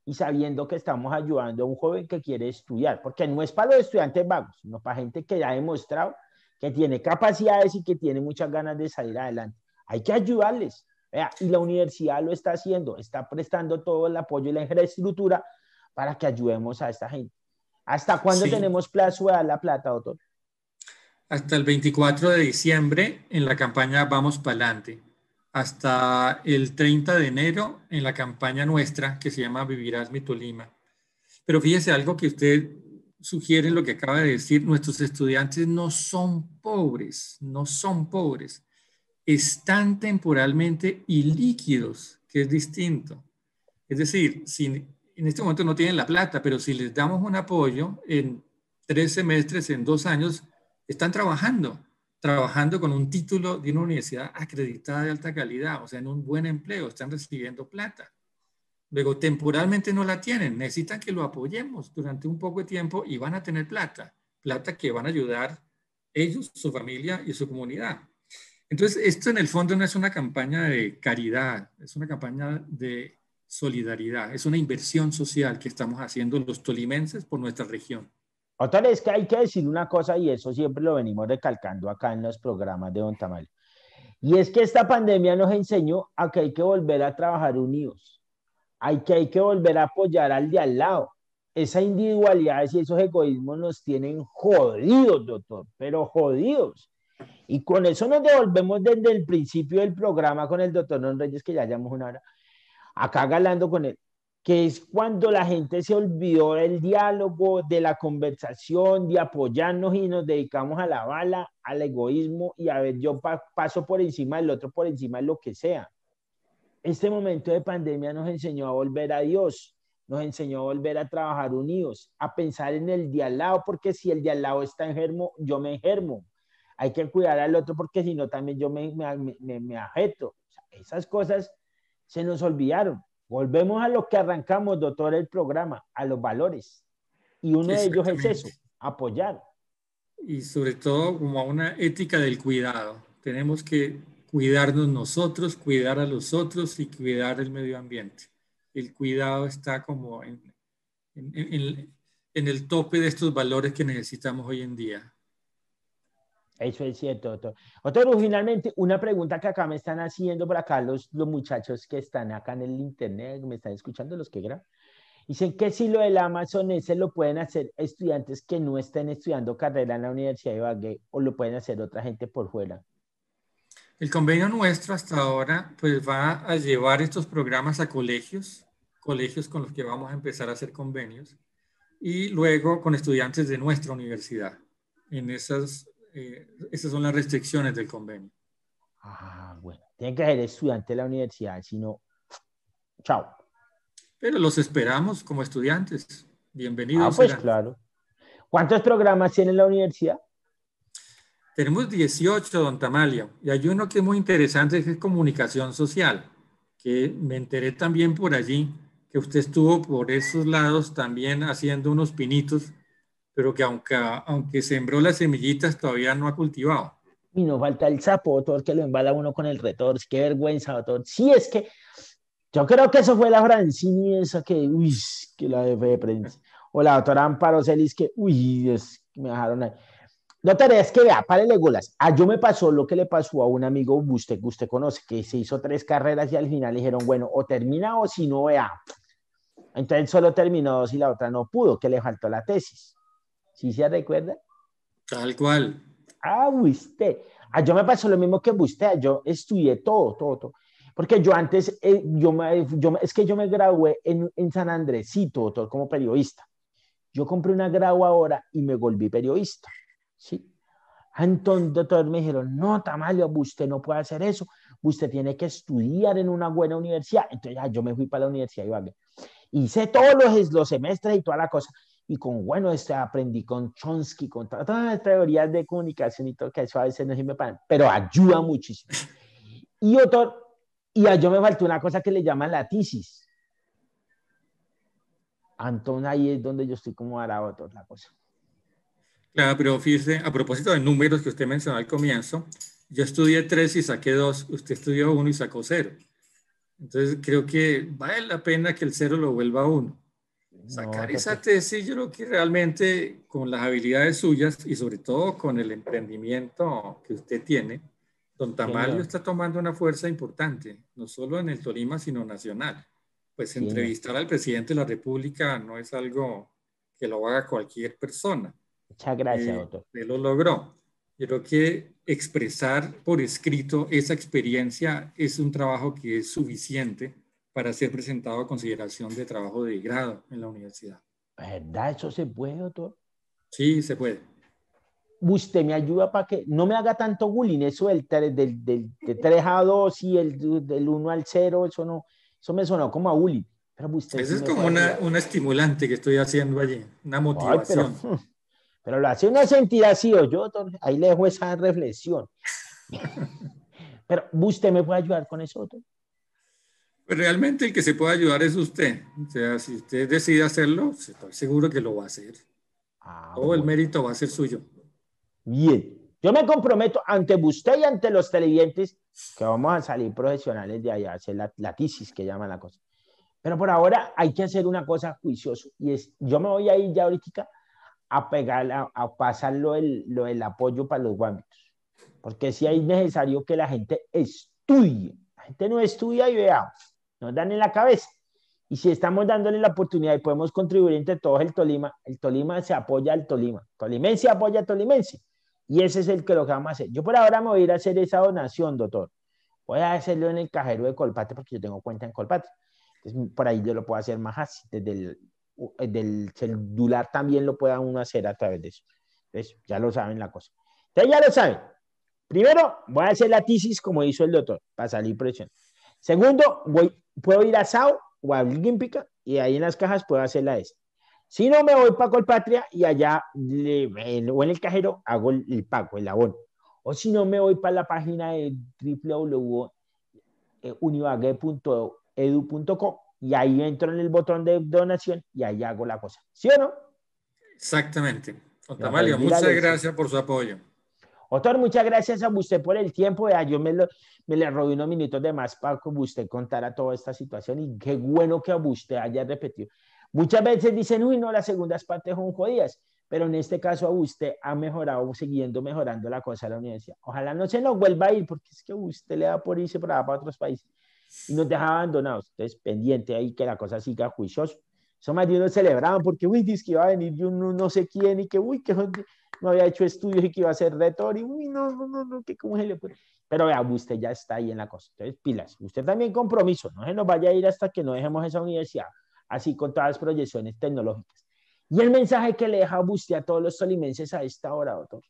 y sabiendo que estamos ayudando a un joven que quiere estudiar, porque no es para los estudiantes vagos, sino para gente que ya ha demostrado que tiene capacidades y que tiene muchas ganas de salir adelante. Hay que ayudarles. Y la universidad lo está haciendo, está prestando todo el apoyo y la infraestructura para que ayudemos a esta gente. ¿Hasta cuándo tenemos plazo de dar la plata, doctor? Hasta el 24 de diciembre en la campaña Vamos para adelante hasta el 30 de enero en la campaña nuestra que se llama Vivirás mi Tolima. Pero fíjese algo que usted sugiere en lo que acaba de decir, nuestros estudiantes no son pobres, no son pobres, están temporalmente ilíquidos, que es distinto. Es decir, si en este momento no tienen la plata, pero si les damos un apoyo en tres semestres, en dos años, están trabajando trabajando con un título de una universidad acreditada de alta calidad, o sea, en un buen empleo, están recibiendo plata. Luego, temporalmente no la tienen, necesitan que lo apoyemos durante un poco de tiempo y van a tener plata, plata que van a ayudar ellos, su familia y su comunidad. Entonces, esto en el fondo no es una campaña de caridad, es una campaña de solidaridad, es una inversión social que estamos haciendo los tolimenses por nuestra región. Otra vez que hay que decir una cosa y eso siempre lo venimos recalcando acá en los programas de Don Tamal. Y es que esta pandemia nos enseñó a que hay que volver a trabajar unidos, hay que, hay que volver a apoyar al de al lado. Esa individualidad y esos egoísmos nos tienen jodidos, doctor, pero jodidos. Y con eso nos devolvemos desde el principio del programa con el doctor Don Reyes, que ya llamamos una hora, acá galando con él que es cuando la gente se olvidó del diálogo, de la conversación, de apoyarnos y nos dedicamos a la bala, al egoísmo y a ver, yo paso por encima del otro, por encima de lo que sea. Este momento de pandemia nos enseñó a volver a Dios, nos enseñó a volver a trabajar unidos, a pensar en el de al lado, porque si el de al lado está enfermo, yo me enfermo. Hay que cuidar al otro porque si no, también yo me, me, ajeto. esas cosas se nos olvidaron Volvemos a lo que arrancamos, doctor, el programa, a los valores. Y uno de ellos es eso, apoyar. Y sobre todo como a una ética del cuidado. Tenemos que cuidarnos nosotros, cuidar a los otros y cuidar el medio ambiente. El cuidado está como en, en, en el tope de estos valores que necesitamos hoy en día. Eso es cierto, otro. Pues, finalmente, una pregunta que acá me están haciendo por acá los, los muchachos que están acá en el internet, me están escuchando los que graban. Dicen que si lo del Amazon ese lo pueden hacer estudiantes que no estén estudiando carrera en la Universidad de Ibagué o lo pueden hacer otra gente por fuera. El convenio nuestro hasta ahora pues va a llevar estos programas a colegios, colegios con los que vamos a empezar a hacer convenios y luego con estudiantes de nuestra universidad en esas eh, esas son las restricciones del convenio. Ah, bueno, tienen que ser estudiante de la universidad, si no, chao. Pero los esperamos como estudiantes. Bienvenidos. Ah, pues claro. ¿Cuántos programas tiene la universidad? Tenemos 18, don Tamalia. y hay uno que es muy interesante, que es comunicación social, que me enteré también por allí, que usted estuvo por esos lados también haciendo unos pinitos pero que aunque, aunque sembró las semillitas todavía no ha cultivado. Y no falta el sapo, doctor, que lo embala uno con el retor. Qué vergüenza, doctor. Sí, es que yo creo que eso fue la Francini, esa que, uy, que la de prensa. O la doctora Amparo Celis, que, uy, me dejaron ahí. Doctor, es que vea, párele golas. A ah, yo me pasó lo que le pasó a un amigo usted que usted conoce, que se hizo tres carreras y al final dijeron, bueno, o termina o si no, vea. Entonces solo terminó si la otra no pudo, que le faltó la tesis. ¿Sí se recuerda? Tal cual. Ah, usted. Ah, yo me pasó lo mismo que usted. Ah, yo estudié todo, todo, todo. Porque yo antes, eh, yo, me, yo es que yo me gradué en, San Andresito, todo, como periodista. Yo compré una ahora y me volví periodista. ¿sí? Ah, entonces todos me dijeron, no, Tamalio, usted no puede hacer eso. Usted tiene que estudiar en una buena universidad. Entonces ah, yo me fui para la Universidad y Hice todos los, los semestres y toda la cosa y con, bueno, este, aprendí con Chomsky, con todas las teorías de comunicación y todo, que eso a veces no sirve para, pero ayuda muchísimo. Y otro, y a yo me faltó una cosa que le llaman la tesis. Antón ahí es donde yo estoy como a toda la cosa. Claro, pero fíjese, a propósito de números que usted mencionó al comienzo, yo estudié tres y saqué dos, usted estudió uno y sacó cero. Entonces creo que vale la pena que el cero lo vuelva a uno. Sacar esa tesis yo creo que realmente con las habilidades suyas y sobre todo con el emprendimiento que usted tiene, don Tamario está tomando una fuerza importante, no solo en el Tolima, sino nacional. Pues entrevistar al presidente de la República no es algo que lo haga cualquier persona. Muchas gracias, eh, doctor. usted. lo logró. Yo creo que expresar por escrito esa experiencia es un trabajo que es suficiente para ser presentado a consideración de trabajo de grado en la universidad. ¿Verdad? ¿Eso se puede, doctor? Sí, se puede. Usted me ayuda para que no me haga tanto bullying, eso del 3, 3 a 2 y el, del 1 al 0, eso no, eso me sonó como a bullying. eso es como una, estimulante que estoy haciendo allí, una motivación. <laughs> pero, lo hace una entidad así, yo doctor, ahí le dejo esa reflexión. <laughs> <laughs> pero usted me puede ayudar con eso, doctor? Pues realmente el que se puede ayudar es usted. O sea, si usted decide hacerlo, estoy seguro que lo va a hacer. Ah, Todo el mérito va a ser suyo. Bien. Yo me comprometo ante usted y ante los televidentes que vamos a salir profesionales de allá, hacer la, la que llaman la cosa. Pero por ahora hay que hacer una cosa juiciosa y es, yo me voy a ir ya ahorita a pegar, a, pasarlo el lo del, apoyo para los guantes, Porque si es necesario que la gente estudie. La gente no estudia y veamos nos dan en la cabeza. Y si estamos dándole la oportunidad y podemos contribuir entre todos el Tolima, el Tolima se apoya al Tolima, Tolimense apoya a Tolimense. Y ese es el que lo que vamos a hacer. Yo por ahora me voy a ir a hacer esa donación, doctor. Voy a hacerlo en el cajero de Colpate porque yo tengo cuenta en Colpate. Entonces, por ahí yo lo puedo hacer más fácil. Desde el, eh, del celular también lo pueda uno hacer a través de eso. Entonces, ya lo saben la cosa. Entonces, ya lo saben. Primero, voy a hacer la tisis como hizo el doctor, para salir presión. Segundo, voy puedo ir a SAO o a Olímpica y ahí en las cajas puedo hacer la S. Si no, me voy para Colpatria y allá, o en el cajero, hago el, pago, el abono. O si no, me voy para la página de www.univague.edu.com y ahí entro en el botón de donación y ahí hago la cosa. ¿Sí o no? Exactamente. muchas gracias por su apoyo. Otor, muchas gracias a usted por el tiempo. Ya, yo me, me le robo unos minutos de más para que usted contara toda esta situación y qué bueno que a usted haya repetido. Muchas veces dicen, uy, no, las segundas partes son jodidas, pero en este caso a usted ha mejorado, siguiendo mejorando la cosa de la universidad. Ojalá no se nos vuelva a ir, porque es que usted le da por irse para, para otros países y nos deja abandonados. Entonces, pendiente ahí que la cosa siga juiciosa. Eso más de celebraban porque, uy, dice que iba a venir yo no sé quién y que, uy, que no había hecho estudios y que iba a ser retor y no, no, no, no, que cómo se le puede. Pero vea, usted ya está ahí en la cosa. Entonces, pilas, usted también compromiso, no se nos vaya a ir hasta que no dejemos esa universidad, así con todas las proyecciones tecnológicas. Y el mensaje que le deja usted a todos los solimenses a esta hora, doctor.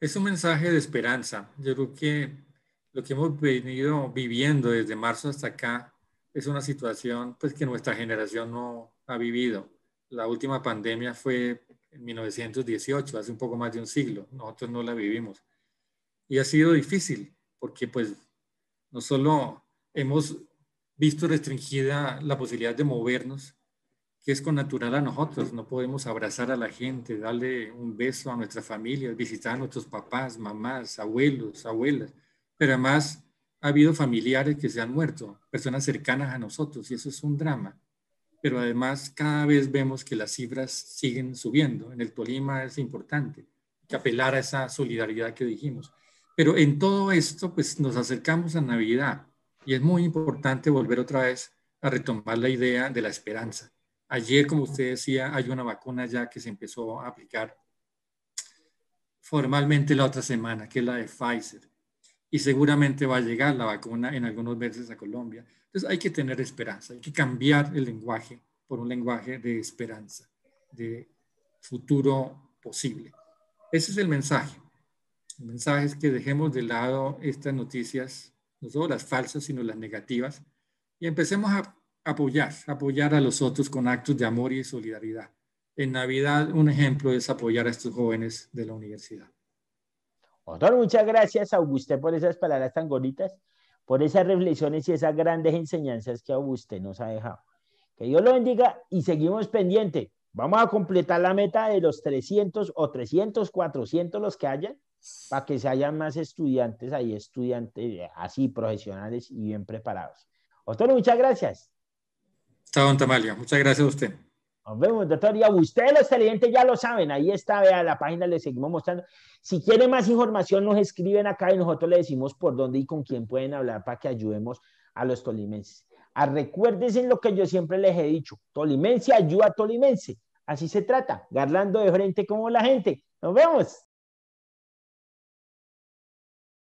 Es un mensaje de esperanza. Yo creo que lo que hemos venido viviendo desde marzo hasta acá es una situación pues, que nuestra generación no ha vivido. La última pandemia fue en 1918, hace un poco más de un siglo. Nosotros no la vivimos. Y ha sido difícil porque pues no solo hemos visto restringida la posibilidad de movernos, que es con natural a nosotros, no podemos abrazar a la gente, darle un beso a nuestra familia, visitar a nuestros papás, mamás, abuelos, abuelas, pero además ha habido familiares que se han muerto, personas cercanas a nosotros, y eso es un drama pero además cada vez vemos que las cifras siguen subiendo. En el Tolima es importante que apelar a esa solidaridad que dijimos. Pero en todo esto, pues nos acercamos a Navidad y es muy importante volver otra vez a retomar la idea de la esperanza. Ayer, como usted decía, hay una vacuna ya que se empezó a aplicar formalmente la otra semana, que es la de Pfizer y seguramente va a llegar la vacuna en algunos meses a Colombia. Entonces hay que tener esperanza, hay que cambiar el lenguaje por un lenguaje de esperanza, de futuro posible. Ese es el mensaje. El mensaje es que dejemos de lado estas noticias, no solo las falsas, sino las negativas, y empecemos a apoyar, apoyar a los otros con actos de amor y solidaridad. En Navidad, un ejemplo es apoyar a estos jóvenes de la universidad. Doctor, muchas gracias a usted por esas palabras tan bonitas, por esas reflexiones y esas grandes enseñanzas que a usted nos ha dejado. Que Dios lo bendiga y seguimos pendiente. Vamos a completar la meta de los 300 o 300, 400 los que haya, para que se hayan más estudiantes ahí, estudiantes eh, así, profesionales y bien preparados. Doctor, muchas gracias. Chao, Tamalia. Muchas gracias a usted. Nos vemos, doctor. Y ustedes, los televidentes, ya lo saben. Ahí está, vea la página, les seguimos mostrando. Si quieren más información, nos escriben acá y nosotros le decimos por dónde y con quién pueden hablar para que ayudemos a los tolimenses. A ah, recuérdense lo que yo siempre les he dicho: Tolimense ayuda a Tolimense. Así se trata, garlando de frente como la gente. Nos vemos.